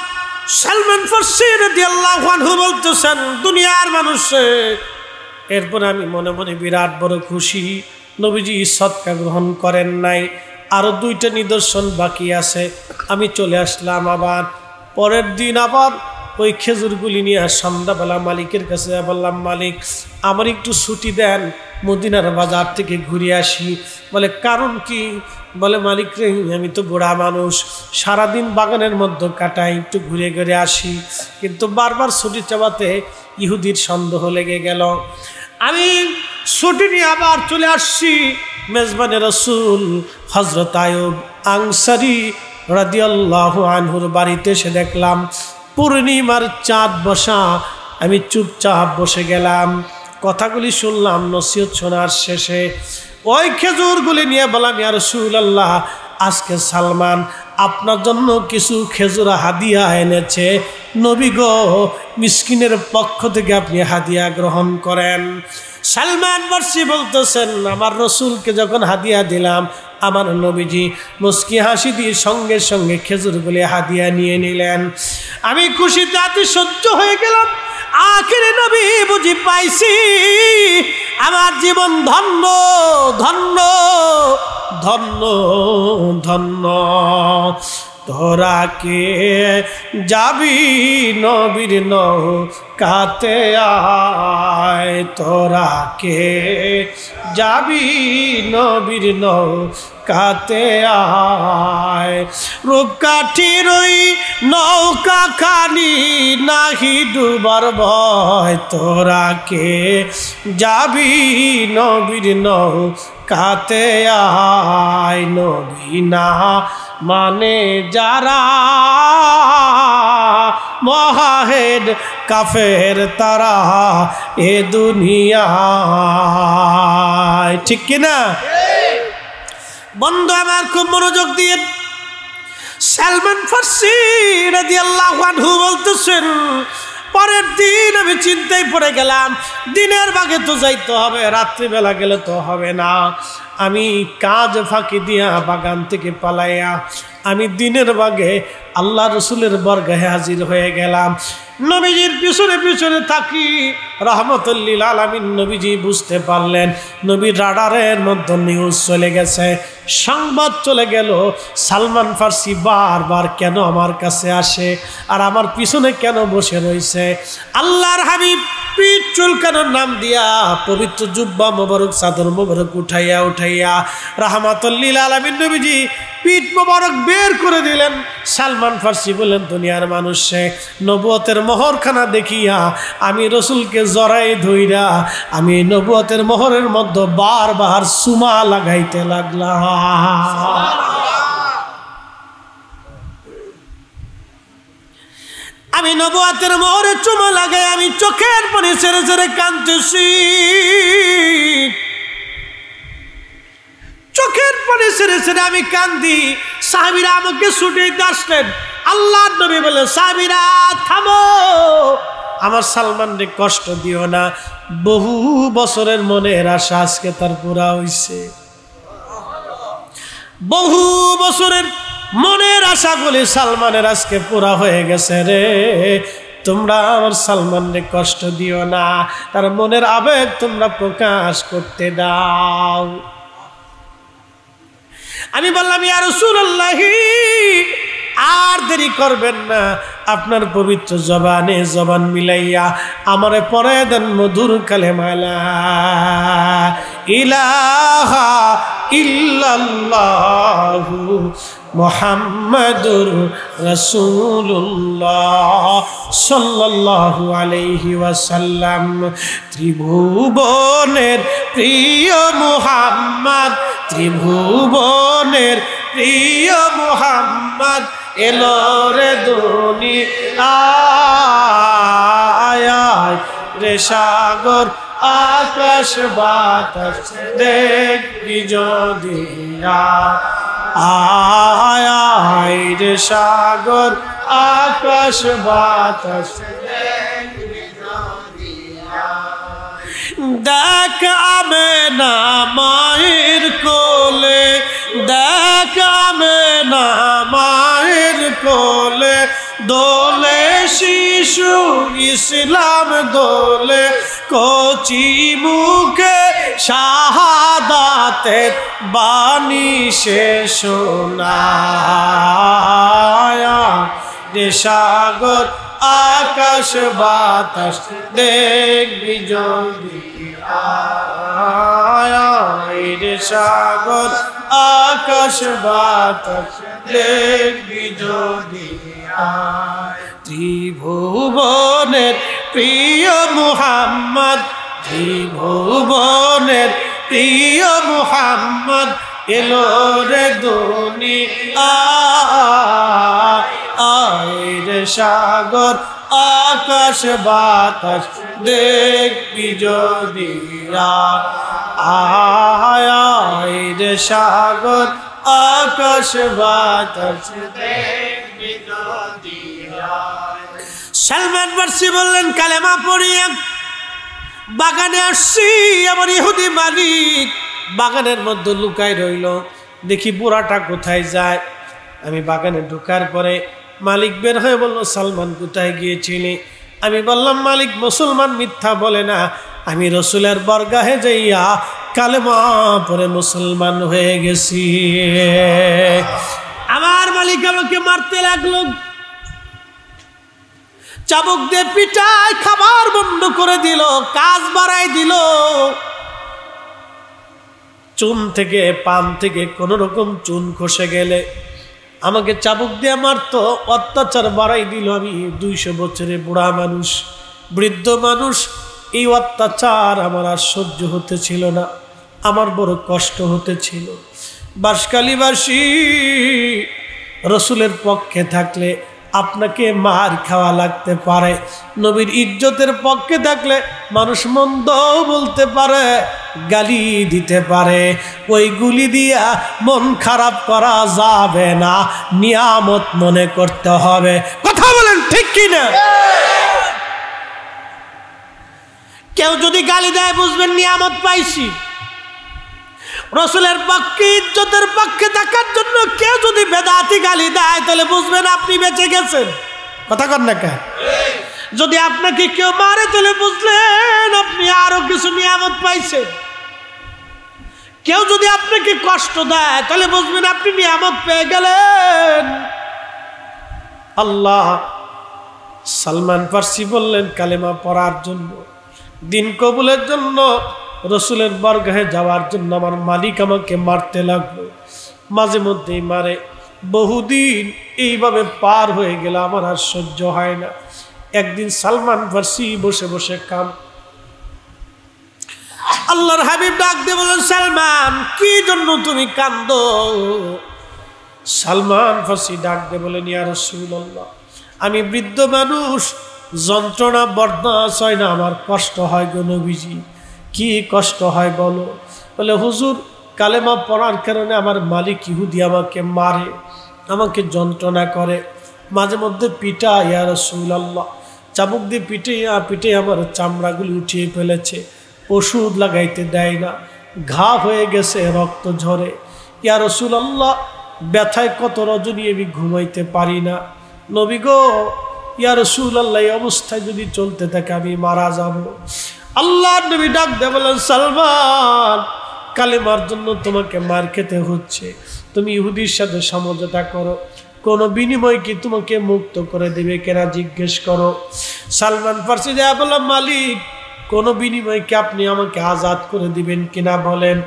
সালমান ফার্সি রাদিয়াল্লাহু আনহু বলতেছেন দুনিয়ার মানুষে এরপর আমি মনে মনে বিরাট বড় খুশি নবীজি সৎকা গ্রহণ করেন নাই আরও দুইটা নিদর্শন বাকি আছে আমি চলে আসলাম আবার পরের দিন আবার ওই খেজুরগুলি নিয়ে সন্ধ্যাবেলা মালিকের কাছে বললাম মালিক আমার একটু ছুটি দেন মদিনার বাজার থেকে ঘুরে আসি বলে কারণ কি বলে মালিক রে আমি তো বুড়া মানুষ সারাদিন বাগানের মধ্যে কাটাই একটু ঘুরে ঘুরে আসি কিন্তু বারবার ছুটি চাওয়াতে ইহুদির সন্দেহ লেগে গেল আমি ছুটি নিয়ে আবার চলে আসছি মেজবানের রসুল হজরত আয়ুব আংসারি রাজিয়াল্লাহ আনহুর বাড়িতে এসে দেখলাম পূর্ণিমার চাঁদ বসা আমি চুপচাপ বসে গেলাম কথাগুলি শুনলাম নসিহত শোনার শেষে ওই খেজুরগুলি নিয়ে বললাম ইয়ার আল্লাহ আজকে সালমান আপনার জন্য কিছু খেজুর হাদিয়া এনেছে নবী গো মিসকিনের পক্ষ থেকে আপনি হাদিয়া গ্রহণ করেন সালমান বর্ষি বলতেছেন আমার রসুলকে যখন হাদিয়া দিলাম আমার নবীজি মুসকি হাসি দিয়ে সঙ্গে সঙ্গে খেজুরগুলি হাদিয়া নিয়ে নিলেন আমি খুশিতে আতি সহ্য হয়ে গেলাম আখেরে নবী বুঝি পাইছি আমার জীবন ধন্য ধন্য ধন্য ধন্য তোরা কে যাবি নবীর নহ কাতে আয় তোরা কে যাবি নবীর নহ কাতে আয় রূপকাঠির নৌকা খানি নাহি ডুবার ভয় তোরা কে যাবি নবীর নহ কাতে আয় নবী না মানে যারা মহাহেড কাফের তারা এ দুনিয়া ঠিক কিনা বন্ধু আমার খুব মনোযোগ দিয়ে সালমান ফার্সি রাজি আল্লাহ বলতেছেন পরের দিন আমি চিন্তায় পড়ে গেলাম দিনের বাগে তো যাইতে হবে রাত্রিবেলা গেলে তো হবে না আমি কাজ ফাঁকি দিয়া বাগান থেকে পালাইয়া আমি দিনের বাগে আল্লাহ রসুলের বরগাহে হাজির হয়ে গেলাম নবীজির পিছনে পিছনে থাকি রহমতুল্লিল আলমিন নবীজি বুঝতে পারলেন নবীর রাডারের মধ্যে নিউজ চলে গেছে সংবাদ চলে গেল সালমান ফার্সি বারবার কেন আমার কাছে আসে আর আমার পিছনে কেন বসে রয়েছে আল্লাহর হাবিব পিঠ চুলকানোর নাম দিয়া পবিত্র জুব্বা মোবারক সাদর মোবারক উঠাইয়া উঠাইয়া রাহমাতুল্লিল আলমিন নবীজি পিঠ মোবারক বের করে দিলেন সালমান সালমান ফার্সি বললেন দুনিয়ার মানুষে নবুয়তের মোহরখানা দেখিয়া আমি রসুলকে জড়াই ধইরা আমি নবুয়তের মোহরের মধ্যে বার বার সুমা লাগাইতে লাগলাম আমি নবাতের মোহরে চুমা লাগাই আমি চোখের পানি ছেড়ে ছেড়ে কাঁদতেছি চোখের পরে সেরে সেরে আমি কান্দি সাহাবিরা আমাকে ছুটে আসলেন আল্লাহ নবী বলে সাহাবিরা থামো আমার সালমানরে কষ্ট দিও না বহু বছরের মনের আশা আজকে তার পুরা হইছে বহু বছরের মনের আশাগুলি সালমানের আজকে পুরা হয়ে গেছে রে তোমরা আমার সালমানরে কষ্ট দিও না তার মনের আবেগ তোমরা প্রকাশ করতে দাও আমি বললাম ইয়া রসুল্লাহি আর দেরি করবেন না আপনার পবিত্র জবানে জবান মিলাইয়া আমারে পরে দেন মধুর কালে মালা ইলাহা ইল্লাল্লাহু মোহাম্মদুর রসুল্লাহ সাল্লাল্লাহু আলাইহি ওয়াসাল্লাম ত্রিভুবনের প্রিয় মুহাম্মদ ত্রিভুবনের প্রিয় মোহাম্মদ এলো রে দনি আয় রে সাগর আকাশ বাতাস দেখবি যদি আয় রে সাগর আকাশ বাতাস দেখ দেখ আমে না মায়ের কোলে দেখ আমে না মায়ের কোলে দোলে শিশু ইসলাম দোলে কচি মুখে শাহাদাতে বাণী সে শোনা নদী সাগর আকাশ বাতাস দেখবি যদি রে সাগর আকাশ বাতাস দেখবি যদি ত্রিভুবনের প্রিয় মুহাম্মদ ত্রিভুবনের প্রিয় মুহাম্মদ এলো রে দুনিয়া আ মায়ের সাগর আকাশ বাতাস দেখবি যদি আয়ের সাগর আকাশ বাতাস দেখবি যদি সালমান বার্সি বললেন কালেমা পড়িয়ে বাগানে আসছি আমার ইহুদি মালিক বাগানের মধ্যে লুকাই রইল দেখি বুড়াটা কোথায় যায় আমি বাগানে ঢুকার পরে মালিক বের হয়ে বলল সালমান কোথায় গিয়েছিলি আমি বললাম মালিক মুসলমান মিথ্যা বলে না আমি রসুলের বরগাহে যাইয়া কালে পরে মুসলমান হয়ে গেছি আমার মালিক আমাকে মারতে লাগলো চাবুক দিয়ে পিটায় খাবার বন্ধ করে দিল কাজ বাড়াই দিল চুন থেকে পান থেকে কোনো রকম চুন খসে গেলে আমাকে চাবুক দিয়ে মারত অত্যাচার বাড়াই দিল আমি দুইশো বছরে বুড়া মানুষ বৃদ্ধ মানুষ এই অত্যাচার আমার আর সহ্য হতেছিল না আমার বড় কষ্ট হতেছিল বাসকালীবাসী রসুলের পক্ষে থাকলে আপনাকে মার খাওয়া লাগতে পারে নবীর ইজ্জতের পক্ষে থাকলে মানুষ মন্দ বলতে পারে গালি দিতে পারে ওই গুলি দিয়া মন খারাপ করা যাবে না নিয়ামত মনে করতে হবে কথা বলেন ঠিক কিনা কেউ যদি গালি দেয় বুঝবেন নিয়ামত পাইছি রসুলের পক্ষে ইজ্জতের পক্ষে দেখার জন্য কেউ যদি বেদাতি গালি দেয় তাহলে বুঝবেন আপনি বেঁচে গেছেন কথা কর না কেন যদি আপনাকে কেউ মারে তাহলে বুঝলেন আপনি আরো কিছু নিয়ামত পাইছেন কেউ যদি আপনাকে কষ্ট দেয় তাহলে বুঝবেন আপনি নিয়ামত পেয়ে গেলেন আল্লাহ সালমান ফার্সি বললেন কালেমা পড়ার জন্য দিন কবুলের জন্য রসুলের বারগাহে যাওয়ার জন্য আমার মালিক আমাকে মারতে লাগলো মাঝে মধ্যেই মারে বহুদিন এইভাবে পার হয়ে গেলে আমার আর সহ্য হয় না একদিন সালমান ফার্সি বসে বসে কাম আল্লাহর হাবিব ডাক দিয়ে বলেন সালমান কি জন্য তুমি কান্দ সালমান ফার্সি ডাক দিয়ে বলেন ইয়া রসুল্লাহ আমি বৃদ্ধ মানুষ যন্ত্রণা বরদাস হয় না আমার কষ্ট হয় গো নবীজি কি কষ্ট হয় বলো বলে হুজুর কালেমা পড়ার কারণে আমার মালিক ইহুদি আমাকে মারে আমাকে যন্ত্রণা করে মাঝে মধ্যে পিটা ইয়ার সুল্লাহ চাবুক দিয়ে পিটে পিটে আমার চামড়াগুলি উঠিয়ে ফেলেছে ওষুধ লাগাইতে দেয় না ঘা হয়ে গেছে রক্ত ঝরে ইয়ার সুল্লাহ ব্যথায় কত রজনী আমি ঘুমাইতে পারি না নবী গো ইয়ার সুল্লাহ এই অবস্থায় যদি চলতে থাকে আমি মারা যাব আল্লাহ নবী ডাক দে বলেন সালমান কালেমার জন্য তোমাকে মার খেতে হচ্ছে তুমি ইহুদির সাথে সমঝোতা করো কোনো বিনিময় কি তোমাকে মুক্ত করে দেবে কেনা জিজ্ঞেস করো সালমান ফার্সি দেয়া বলাম মালিক কোনো বিনিময় কি আপনি আমাকে আজাদ করে দিবেন কিনা বলেন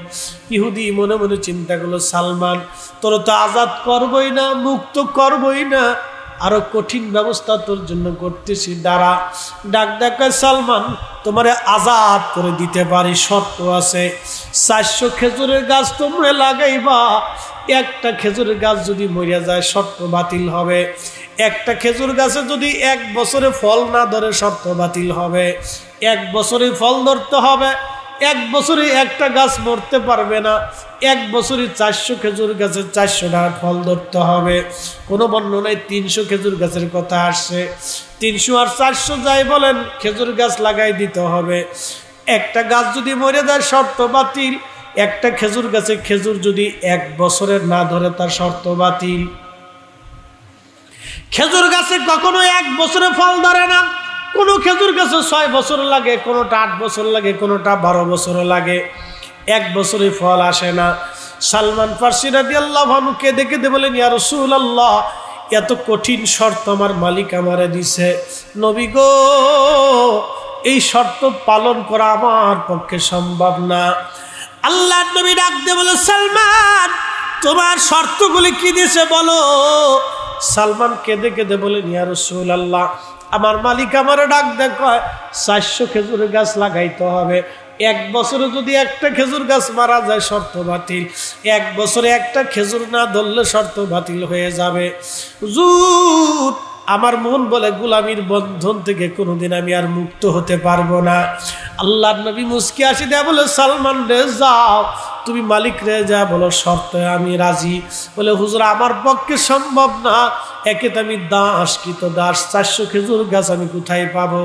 ইহুদি মনে মনে চিন্তা করলো সালমান তোর তো আজাদ করবই না মুক্ত করবই না আরো কঠিন ব্যবস্থা তোর জন্য করতেছি দ্বারা ডাক ডাকা সালমান তোমারে আজাদ করে দিতে পারি শর্ত আছে চারশো খেজুরের গাছ তোমরা লাগাইবা একটা খেজুরের গাছ যদি মরিয়া যায় শর্ত বাতিল হবে একটা খেজুর গাছে যদি এক বছরে ফল না ধরে শর্ত বাতিল হবে এক বছরে ফল ধরতে হবে এক বছরে একটা গাছ মরতে পারবে না এক বছরে চারশো খেজুর গাছের চারশো টাকা ফল ধরতে হবে কোনো বর্ণনায় তিনশো খেজুর গাছের কথা আসছে তিনশো আর চারশো যাই বলেন খেজুর গাছ লাগাই দিতে হবে একটা গাছ যদি মরে যায় শর্ত বাতিল একটা খেজুর গাছে খেজুর যদি এক বছরের না ধরে তার শর্ত বাতিল খেজুর গাছে কখনো এক বছরে ফল ধরে না কোনো খেজুর গাছে ছয় বছর লাগে কোনোটা আট বছর লাগে কোনোটা বারো বছর লাগে এক বছরে ফল আসে না সালমান ফার্সিরা দিয়াল্লাহ ভানুকে দেখে দে বলেন ইয়ার রসুল আল্লাহ এত কঠিন শর্ত আমার মালিক আমারে দিছে নবী গো এই শর্ত পালন করা আমার পক্ষে সম্ভব না আল্লাহ নবী ডাকতে বলে সালমান তোমার শর্তগুলি কি দিছে বলো সালমান কেঁদে কেঁদে বলেন ইয়ার রসুল আল্লাহ আমার মালিক আমার ডাক দেখ চারশো খেজুর গাছ লাগাইতে হবে এক বছরে যদি একটা খেজুর গাছ মারা যায় শর্ত বাতিল এক বছরে একটা খেজুর না ধরলে শর্ত বাতিল হয়ে যাবে জুত আমার মন বলে গুলামির বন্ধন থেকে কোনোদিন আমি আর মুক্ত হতে পারবো না আল্লাহ নবী মুসকি আসি দেয়া বলে সালমান রে যাও তুমি মালিক রে যা বলো শর্ত আমি রাজি বলে হুজুর আমার পক্ষে সম্ভব না একে তো আমি দাস কৃত দাস চারশো খেজুর গাছ আমি কোথায় পাবো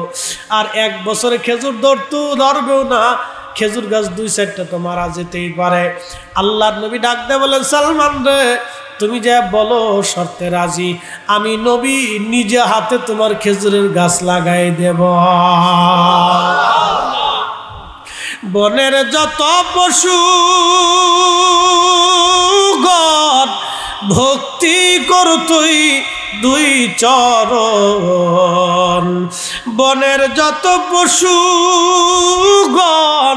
আর এক বছরে খেজুর ধরতো ধরবেও না খেজুর গাছ দুই চারটা তো মারা যেতেই পারে আল্লাহ নবী ডাক দে বলে সালমান রে তুমি যা বলো শর্তে রাজি আমি নবী নিজে হাতে তোমার খেজুরের গাছ লাগাই দেব বনের যত পশু ভক্তি করতই দুই চর বনের যত পশুগণ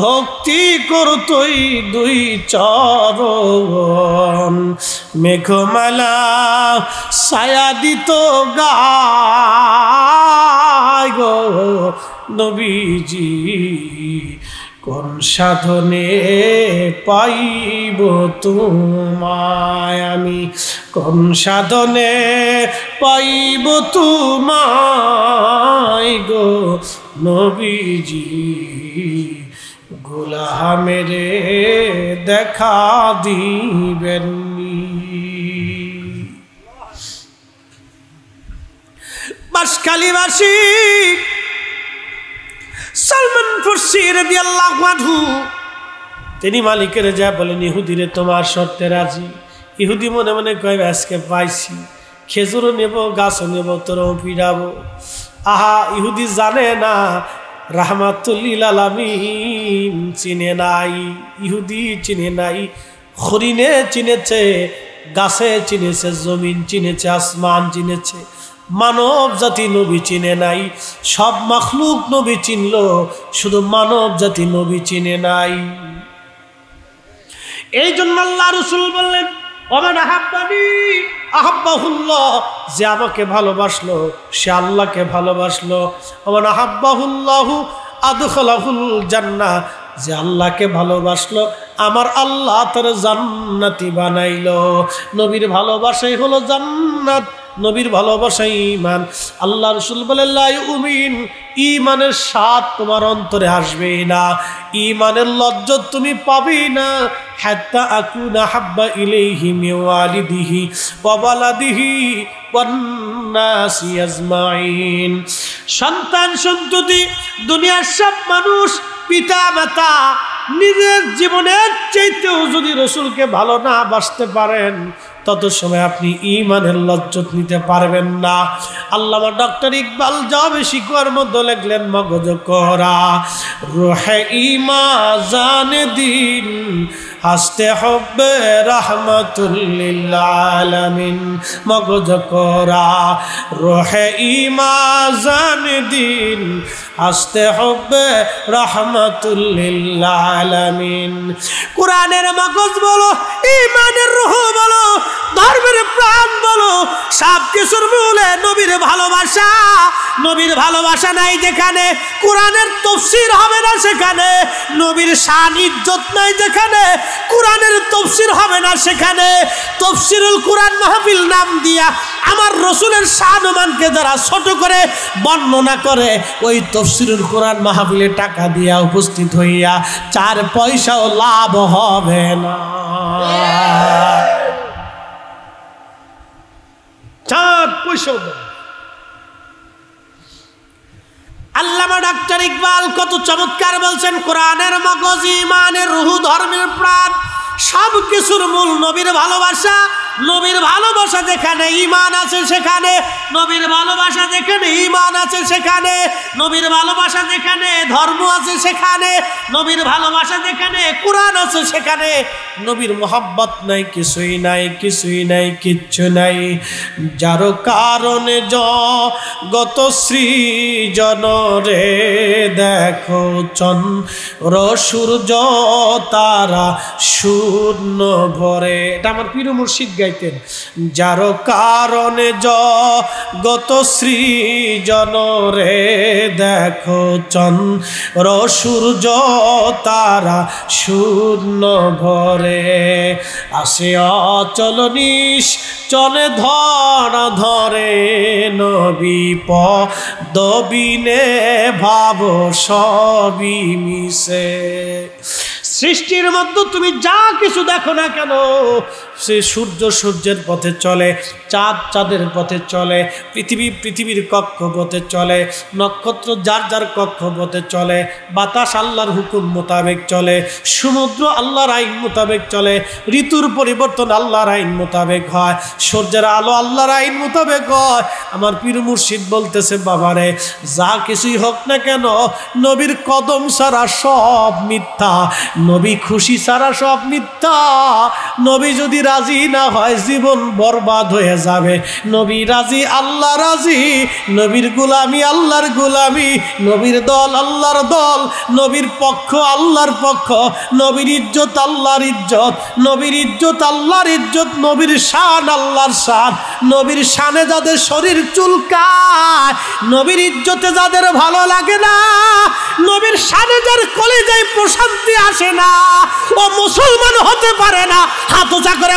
ভক্তি করতই দুই চর মেঘমালা সায়া দিত গায় গো নবীজি কোন সাধনে পাইব তোমায় আমি কোন সাধনে পাইব তোমায় গো নবীজি গোলাহামেরে দেখা দিবেন বাসকালিবাসী সালমান তিনি মালিকের যা বলেন ইহুদিরে তোমার শর্তে রাজি ইহুদি মনে মনে কয় আজকে পাইছি খেজুরও নেব গাছও নেব তোরও ফিরাবো আহা ইহুদি জানে না রাহমাতুল্লিল আলামিন চিনে নাই ইহুদি চিনে নাই হরিণে চিনেছে গাছে চিনেছে জমিন চিনেছে আসমান চিনেছে মানব জাতি নবী চিনে নাই সব মখলুক নবী চিনল শুধু মানব জাতি নবী চিনে নাই এই জন্য আল্লাহ রসুল বললেন ওমান আহাব্বানি আহাব্বাহুল্লাহ যে আমাকে ভালোবাসলো সে আল্লাহকে ভালোবাসলো ওমান আহাব্বাহুল্লাহু আদুখলাহুল জান্না যে আল্লাহকে ভালোবাসলো আমার আল্লাহ তার জান্নাতি বানাইল নবীর ভালোবাসাই হলো জান্নাত নবীর ভালোবাসা ইমান আল্লাহ রসুল বলেন উমিন ইমানের স্বাদ তোমার অন্তরে আসবে না ইমানের লজ্জ তুমি পাবে না হ্যাত্তা আকুনা হাব্বা ইলেহি মেওয়ালি দিহি বাবালা দিহি সন্তান সন্ততি দুনিয়ার সব মানুষ পিতা মাতা নিজের জীবনের চাইতেও যদি রসুলকে ভালো না বাসতে পারেন তত সময় আপনি ইমানের লজ্জত নিতে পারবেন না আল্লামা ডক্টর ইকবাল যা বেশি কুয়ার মধ্যে লেখলেন মগজ করা রোহে ইমা জানে দিন হাসতে হবে রহমতুল্লিলালমিন মগজ করা রোহে ইমাজান দিন হাসতে হবে রহমতুল্লিলালমিন কোরআনের মগজ বলো ইমানের রোহ বলো ধর্মের প্রাণ বলো সব কিছুর মূলে নবীর ভালোবাসা নবীর ভালোবাসা নাই যেখানে কোরআনের তফসির হবে না সেখানে নবীর শান ইজ্জত নাই যেখানে কোরআনের তফসির হবে না সেখানে তফসিরুল কোরআন মাহফিল নাম দিয়া আমার রসুলের সানমানকে যারা ছোট করে বর্ণনা করে ওই তফসিরুল কোরআন মাহফিলে টাকা দিয়া উপস্থিত হইয়া চার পয়সাও লাভ হবে না চার পয়সাও আল্লামা ডাক্তার ইকবাল কত চমৎকার বলছেন কোরআনের মগজ ইমানের রুহু ধর্মের প্রাণ সব কিছুর মূল নবীর ভালোবাসা নবীর ভালোবাসা যেখানে ইমান আছে সেখানে নবীর ভালোবাসা যেখানে ইমান আছে সেখানে নবীর ভালোবাসা যেখানে ধর্ম আছে সেখানে নবীর ভালোবাসা যেখানে কোরআন আছে সেখানে নবীর মোহাব্বত নাই কিছুই নাই কিছুই নাই কিচ্ছু নাই যার কারণে য গত সৃজন রে দেখো চন সূর্য তারা শূন্য ভরে এটা আমার পীর মুর্শিদ গাই শিখাইতেন যার কারণে গত সৃজন রে দেখো চন্দ্র সূর্য তারা শূন্য ভরে আসে অচল নিশ চলে ধরা ধরে নবী দবিনে ভাব সবই মিশে সৃষ্টির মধ্যে তুমি যা কিছু দেখো না কেন সে সূর্য সূর্যের পথে চলে চাঁদ চাঁদের পথে চলে পৃথিবী পৃথিবীর কক্ষপথে চলে নক্ষত্র যার যার কক্ষপথে চলে বাতাস আল্লাহর হুকুম মোতাবেক চলে সমুদ্র আল্লাহর আইন মোতাবেক চলে ঋতুর পরিবর্তন আল্লাহর আইন মোতাবেক হয় সূর্যের আলো আল্লাহর আইন মোতাবেক হয় আমার পীর মুর্শিদ বলতেছে বাবারে যা কিছুই হোক না কেন নবীর কদম সারা সব মিথ্যা নবী খুশি সারা সব মিথ্যা নবী যদি রাজি না হয় জীবন বরবাদ হয়ে যাবে নবী রাজি আল্লাহ রাজি নবীর গুলামি আল্লাহর গুলামি নবীর দল আল্লাহর দল নবীর পক্ষ আল্লাহর পক্ষ নবীর ইজ্জত আল্লাহর ইজ্জত নবীর ইজ্জত আল্লাহর ইজ্জত নবীর শান আল্লাহর শান নবীর শানে যাদের শরীর চুলকায় নবীর ইজ্জতে যাদের ভালো লাগে না নবীর শানে যার কলেজায় প্রশান্তি আসে না ও মুসলমান হতে পারে না হাত করে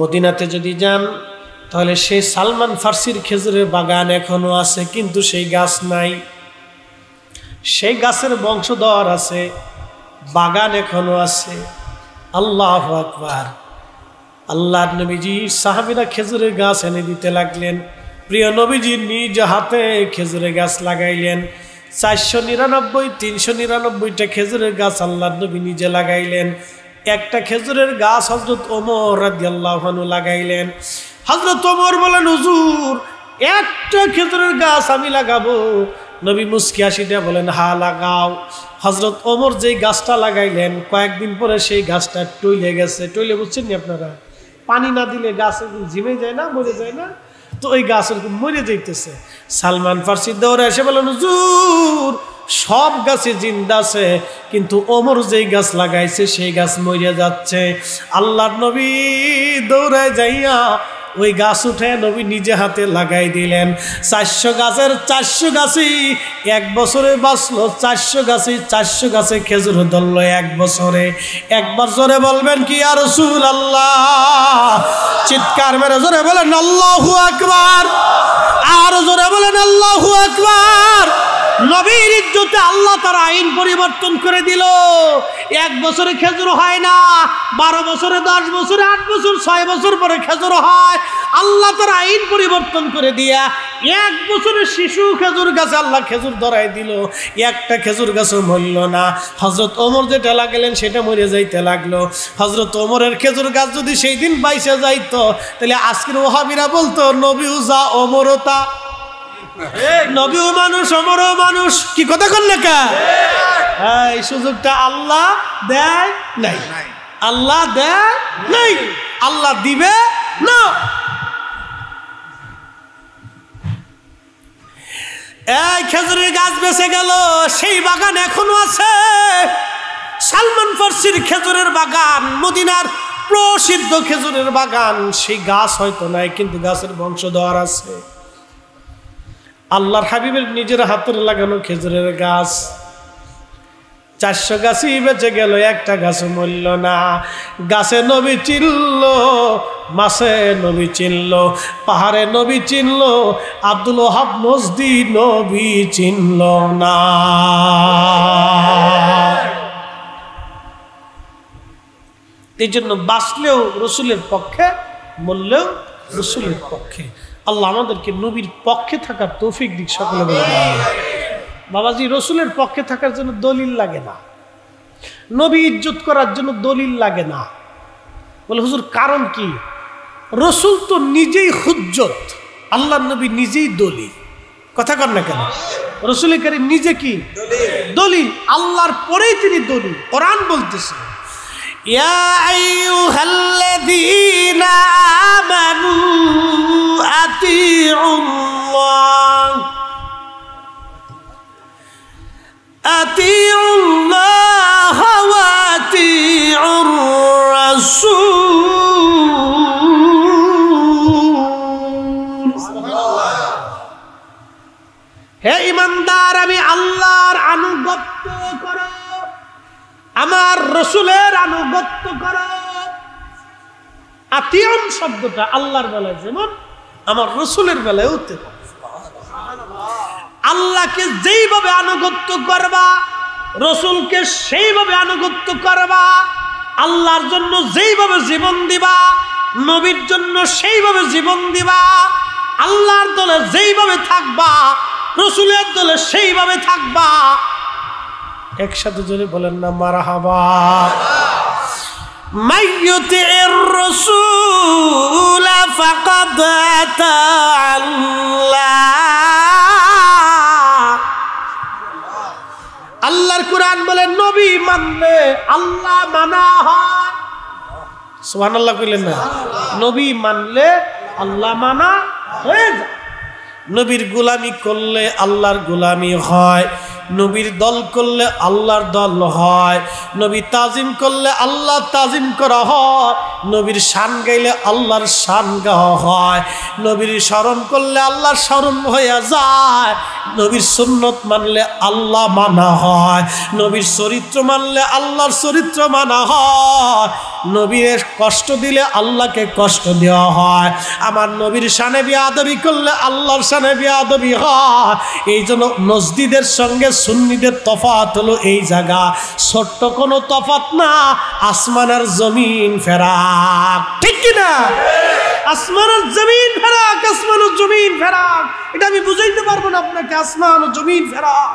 মদিনাতে যদি যান তাহলে সেই সালমান ফার্সির খেজুরের বাগান এখনও আছে কিন্তু সেই গাছ নাই সেই গাছের বংশধর আছে বাগান এখনও আছে আল্লাহ আকবার আল্লাহ নবীজি সাহাবিরা খেজুরের গাছ এনে দিতে লাগলেন প্রিয় নবীজি নিজ হাতে খেজুরের গাছ লাগাইলেন চারশো নিরানব্বই তিনশো নিরানব্বইটা খেজুরের গাছ আল্লাহ নবী নিজে লাগাইলেন একটা খেজুরের গাছ হজরত ওমর রাজিয়াল্লাহানু লাগাইলেন হজরত ওমর বলেন হুজুর একটা খেজুরের গাছ আমি লাগাবো নবী মুসকি আসিটা বলেন হা লাগাও হজরত ওমর যেই গাছটা লাগাইলেন কয়েকদিন পরে সেই গাছটা টইলে গেছে টইলে বুঝছেন নি আপনারা পানি না দিলে গাছ জিমে যায় না মরে যায় না তো ওই গাছ মরে যাইতেছে সালমান ফার্সি দৌড়ে এসে বলেন হুজুর সব গাছে জিন্দা আছে কিন্তু ওমর যেই গাছ লাগাইছে সেই গাছ মরিয়া যাচ্ছে আল্লাহ নবী দৌড়ায় যাইয়া ওই গাছ উঠে নবী নিজে হাতে লাগাই দিলেন চারশো গাছের চারশো গাছই এক বছরে বাঁচলো চারশো গাছই চারশো গাছে খেজুর ধরল এক বছরে এক বছরে বলবেন কি আর রসুল আল্লাহ চিৎকার মেরে জোরে বলেন আল্লাহু আকবার আর জোরে বলেন আল্লাহু আকবার নবীর ইজ্জতে আল্লাহ তার আইন পরিবর্তন করে দিল এক বছরে খেজুর হয় না বারো বছরে দশ বছরে আট বছর ছয় বছর পরে খেজুর হয় আল্লাহ তার আইন পরিবর্তন করে দিয়া এক বছরে শিশু খেজুর গাছে আল্লাহ খেজুর ধরাই দিল একটা খেজুর গাছও মরল না হজরত ওমর যেটা লাগলেন সেটা মরে যাইতে লাগলো হজরত ওমরের খেজুর গাছ যদি সেই দিন বাইসে যাইতো তাহলে আজকের ওহাবিরা বলতো নবী উজা ওমরতা মানুষ মানুষ কি কথা হ্যাঁ, এই সুযোগটা আল্লাহ দেয় নাই আল্লাহ দেয় নাই আল্লাহ দিবে না এই খেজুরের গাছ বেঁচে গেল সেই বাগান এখনো আছে সালমান ফার্সির খেজুরের বাগান মদিনার প্রসিদ্ধ খেজুরের বাগান সেই গাছ হয়তো নাই কিন্তু গাছের বংশধর আছে আল্লাহর হাবিবের নিজের হাতের লাগানো খেজুরের গাছ চারশো গাছই বেঁচে গেল একটা গাছ মরল না গাছে নবী চিনল মাসে নবী চিনল পাহাড়ে নবী চিনল আব্দুল হাব মসদি নবী চিনল না এই জন্য বাঁচলেও রসুলের পক্ষে মরলেও রসুলের পক্ষে আল্লাহ আমাদেরকে নবীর পক্ষে থাকার তৌফিক দিক সকলে বাবাজি রসুলের পক্ষে থাকার জন্য দলিল লাগে না নবী ইজ্জত করার জন্য দলিল লাগে না বলে হুজুর কারণ কি রসুল তো নিজেই হুজ্জত আল্লাহ নবী নিজেই দলিল কথা কর না কেন রসুল কারি নিজে কি দলিল আল্লাহর পরেই তিনি দলিল কোরআন বলতেছেন يا أيها الذين آمنوا أطيعوا الله أطيعوا الله وأطيعوا الرسول হে دار بي الله আনুগত্য করে আমার রসুলের আনুগত্য কর আতিয়ম শব্দটা আল্লাহর বেলায় যেমন আমার রসুলের বেলায় উঠতে আল্লাহকে যেইভাবে আনুগত্য করবা রসুলকে সেইভাবে আনুগত্য করবা আল্লাহর জন্য যেইভাবে জীবন দিবা নবীর জন্য সেইভাবে জীবন দিবা আল্লাহর দলে যেইভাবে থাকবা রসুলের দলে সেইভাবে থাকবা একসাথে জোরে বলেন না মারা হাবা আল্লাহর কোরআন বলে নবী মানলে আল্লাহ মানা হয় সোহান আল্লাহ কইলেন না নবী মানলে আল্লাহ মানা হয়ে নবীর গোলামি করলে আল্লাহর গোলামি হয় নবীর দল করলে আল্লাহর দল হয় নবী তাজিম করলে আল্লাহ তাজিম করা হয় নবীর শান গাইলে আল্লাহর শান গাওয়া হয় নবীর স্মরণ করলে আল্লাহর স্মরণ হইয়া যায় নবীর সুন্নত মানলে আল্লাহ মানা হয় নবীর চরিত্র মানলে আল্লাহর চরিত্র মানা হয় নবীর কষ্ট দিলে আল্লাহকে কষ্ট দেওয়া হয় আমার নবীর সানে বিয়াদবি করলে আল্লাহর সানে বিয়াদবি হয় এই জন্য নজদিদের সঙ্গে সুন্নিদের তফাত হলো এই জায়গা ছোট্ট কোনো তফাত না আসমান আর জমিন ফেরা ফারাক ঠিক কিনা আসমান জমিন ফেরাক আসমান জমিন ফেরাক এটা আমি বুঝাইতে পারবো না আপনাকে আসমান জমিন ফেরাক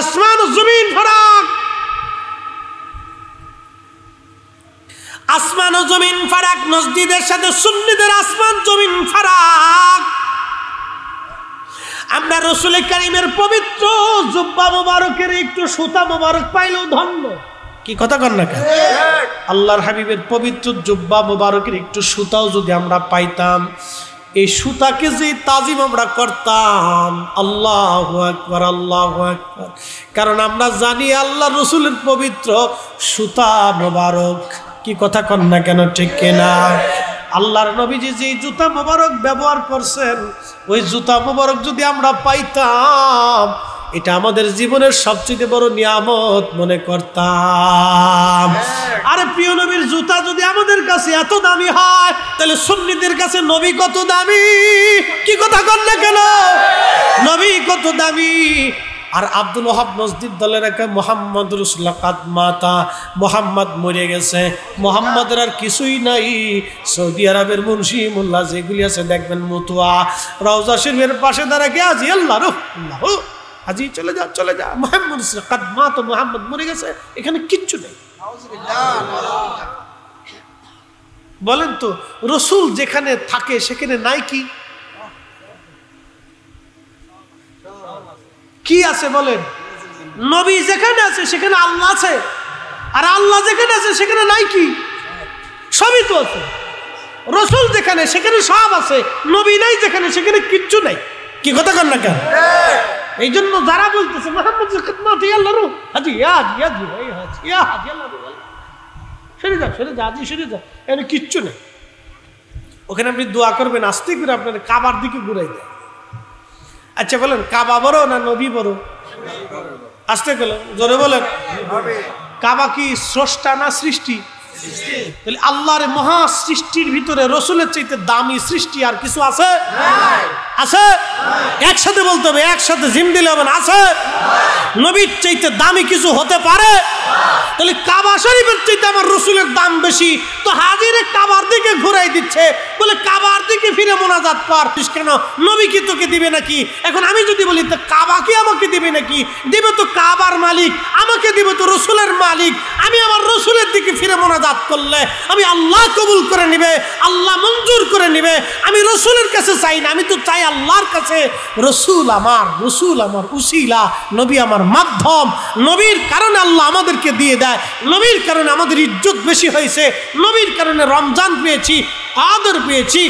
আসমান জমিন ফেরাক আসমান ও জমিন ফারাক নজদিদের সাথে সুন্নিদের আসমান জমিন ফারাক আমরা রসুলের কারিমের পবিত্র জুব্বা মোবারকের একটু সুতা মোবারক পাইলেও ধন্য কি কথা কন না কেন আল্লাহর হাবিবের পবিত্র জুব্বা মোবারকের একটু সুতাও যদি আমরা পাইতাম এই সুতাকে যে তাজিম আমরা করতাম আল্লাহ একবার আল্লাহ একবার কারণ আমরা জানি আল্লাহ রসুলের পবিত্র সুতা মোবারক কি কথা কন না কেন ঠিক কেনা আল্লাহর নবীজি যে জুতা মোবারক ব্যবহার করছেন ওই জুতা মোবারক যদি আমরা পাইতাম এটা আমাদের জীবনের সবচেয়ে বড় নিয়ামত মনে করতাম হ্যাঁ। আরে প্রিয় নবীর জুতা যদি আমাদের কাছে এত দামি হয় তাহলে সুন্নিদের কাছে নবী কত দামি কি কথা কর না কেন নবী কত দামি আর আব্দুল ওহাব মসজিদ দলের একে মোহাম্মদ রুসলাকাত মাতা মোহাম্মদ মরে গেছে মোহাম্মদের আর কিছুই নাই সৌদি আরবের মুন্সি মোল্লা যেগুলি আছে দেখবেন মতুয়া রওজা শরীফের পাশে দাঁড়া গে আজি আল্লাহ হাজি চলে যা চলে যা মোহাম্মদ মা তো মোহাম্মদ মরে গেছে এখানে কিচ্ছু নেই বলেন তো রসুল যেখানে থাকে সেখানে নাই কি কি আছে বলেন নবী যেখানে আছে সেখানে আল্লাহ আছে আর আল্লাহ যেখানে আছে সেখানে নাই কি সবই তো আছে রসুল যেখানে সেখানে সব আছে নবী নাই যেখানে সেখানে কিচ্ছু নাই কি কথা কর না কেন এই জন্য যারা বলতেছে মোহাম্মদ খিদমত আল্লাহ রু হাজি ইয়াজ ইয়াজ ভাই হাজ ইয়া হাজি আল্লাহ রু সেরে যাও সেরে যাও হাজি সেরে যাও এখানে কিচ্ছু নেই ওখানে আপনি দোয়া করবেন আস্তে করে আপনার কাবার দিকে ঘুরাই দেয় আচ্ছা বলেন কাবা বড় না নবী বড় আস্তে গেল জোরে বলেন কাবা কি স্রষ্টা না সৃষ্টি তাহলে আল্লাহর মহা সৃষ্টির ভিতরে রসুলের চাইতে দামি সৃষ্টি আর কিছু আছে আছে একসাথে বলতে হবে একসাথে জিম দিলে হবে আছে নবীর চাইতে দামি কিছু হতে পারে তাহলে কাবা শরীফের চাইতে আমার রসুলের দাম বেশি তো হাজিরে কাবার দিকে ঘুরাই দিচ্ছে বলে কাবার দিকে ফিরে মোনাজাত কর কেন নবী কি তোকে দিবে নাকি এখন আমি যদি বলি তো কাবা কি আমাকে দিবে নাকি দিবে তো কাবার মালিক আমাকে দিবে তো রসুলের মালিক আমি আমার রসুলের দিকে ফিরে মোনাজাত ইবাদাত করলে আমি আল্লাহ কবুল করে নিবে আল্লাহ মঞ্জুর করে নিবে আমি রসুলের কাছে চাই না আমি তো চাই আল্লাহর কাছে রসুল আমার রসুল আমার উশিলা নবী আমার মাধ্যম নবীর কারণে আল্লাহ আমাদেরকে দিয়ে দেয় নবীর কারণে আমাদের ইজ্জত বেশি হয়েছে নবীর কারণে রমজান পেয়েছি আদর পেয়েছি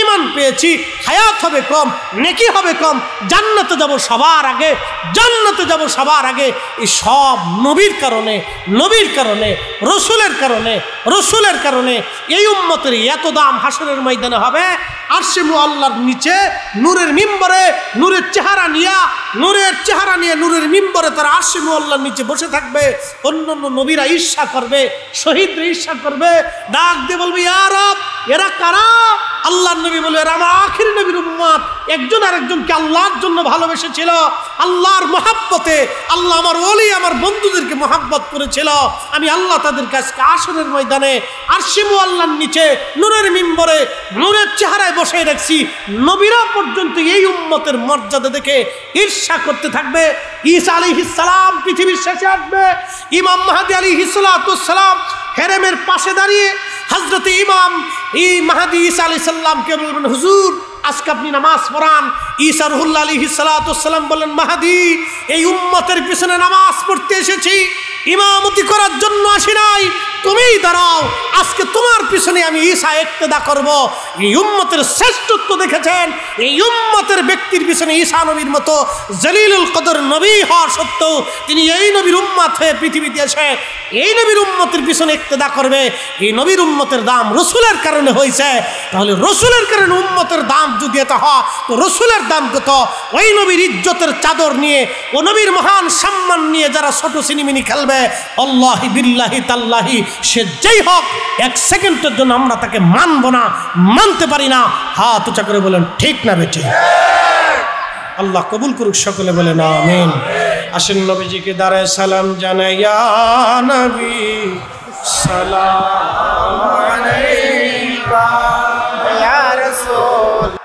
ইমান পেয়েছি হায়াত হবে কম নেকি হবে কম জান্নাতে যাব সবার আগে জান্নাতে যাব সবার আগে এই সব নবীর কারণে নবীর কারণে রসুলের কারণে রসুলের কারণে এই উম্মতের এত দাম হাসনের ময়দানে হবে আর সে আল্লাহর নিচে নূরের মিম্বরে নূরের চেহারা নিয়া নূরের চেহারা নিয়ে নূরের মিম্বরে তারা আশি আল্লাহর নিচে বসে থাকবে অন্য অন্য নবীরা ঈর্ষা করবে শহীদরা ঈর্ষা করবে ডাক দিয়ে বলবে ইয়ারব এরা কারা আল্লাহ নবী বলবে এরা আমার আখির নবীর উম্মাদ একজন আরেকজনকে আল্লাহর জন্য ভালোবেসেছিল আল্লাহর মহাব্বতে আল্লাহ আমার ওলি আমার বন্ধুদেরকে মহাব্বত করেছিল আমি আল্লাহ তাদের কাছকে আসরের ময়দানে আর শিমু আল্লাহর নিচে নুরের মিম্বরে নুরের চেহারায় বসে রাখছি নবীরা পর্যন্ত এই উম্মতের মর্যাদা দেখে ঈর্ষা করতে থাকবে ঈসা আলী ইসালাম পৃথিবীর শেষে আসবে ইমাম মাহাদি আলী হিসালাম হেরেমের পাশে দাঁড়িয়ে হজরত ইমাম ই মাহাদিস ইসা আলি সাল্লামকে বলবেন হুজুর আজকে আপনি নামাজ পড়ান ঈসা রহুল্লা আলী হিসালাতাম বলেন মাহাদি এই উম্মতের পিছনে নামাজ পড়তে এসেছি ইমামতি করার জন্য আসি নাই তুমি দাঁড়াও আজকে তোমার পিছনে আমি ঈশা একতেদা করব এই উম্মতের শ্রেষ্ঠত্ব দেখেছেন এই উম্মতের ব্যক্তির পিছনে ঈশা নবীর মতো জলিলুল কদর নবী হওয়ার সত্ত্বেও তিনি এই নবীর উম্মত হয়ে পৃথিবীতে এসে এই নবীর উম্মতের পিছনে একতেদা করবে এই নবীর উম্মতের দাম রসুলের কারণে হয়েছে তাহলে রসুলের কারণে উম্মতের দাম যদি এটা হয় তো রসুলের দাম কত ওই নবীর ইজ্জতের চাদর নিয়ে ও নবীর মহান সম্মান নিয়ে যারা ছোট সিনেমিনি খেলবে অল্লাহি বিল্লাহি তাল্লাহি সে যেই হোক এক সেকেন্ডের জন্য আমরা তাকে মানব না মানতে পারি না হাত উঁচা করে বলেন ঠিক না বেটি আল্লাহ কবুল করুক সকলে বলেন আমিন আসেন নবীজিকে দাঁড়ায় সালাম জানাইয়া নবী সালাম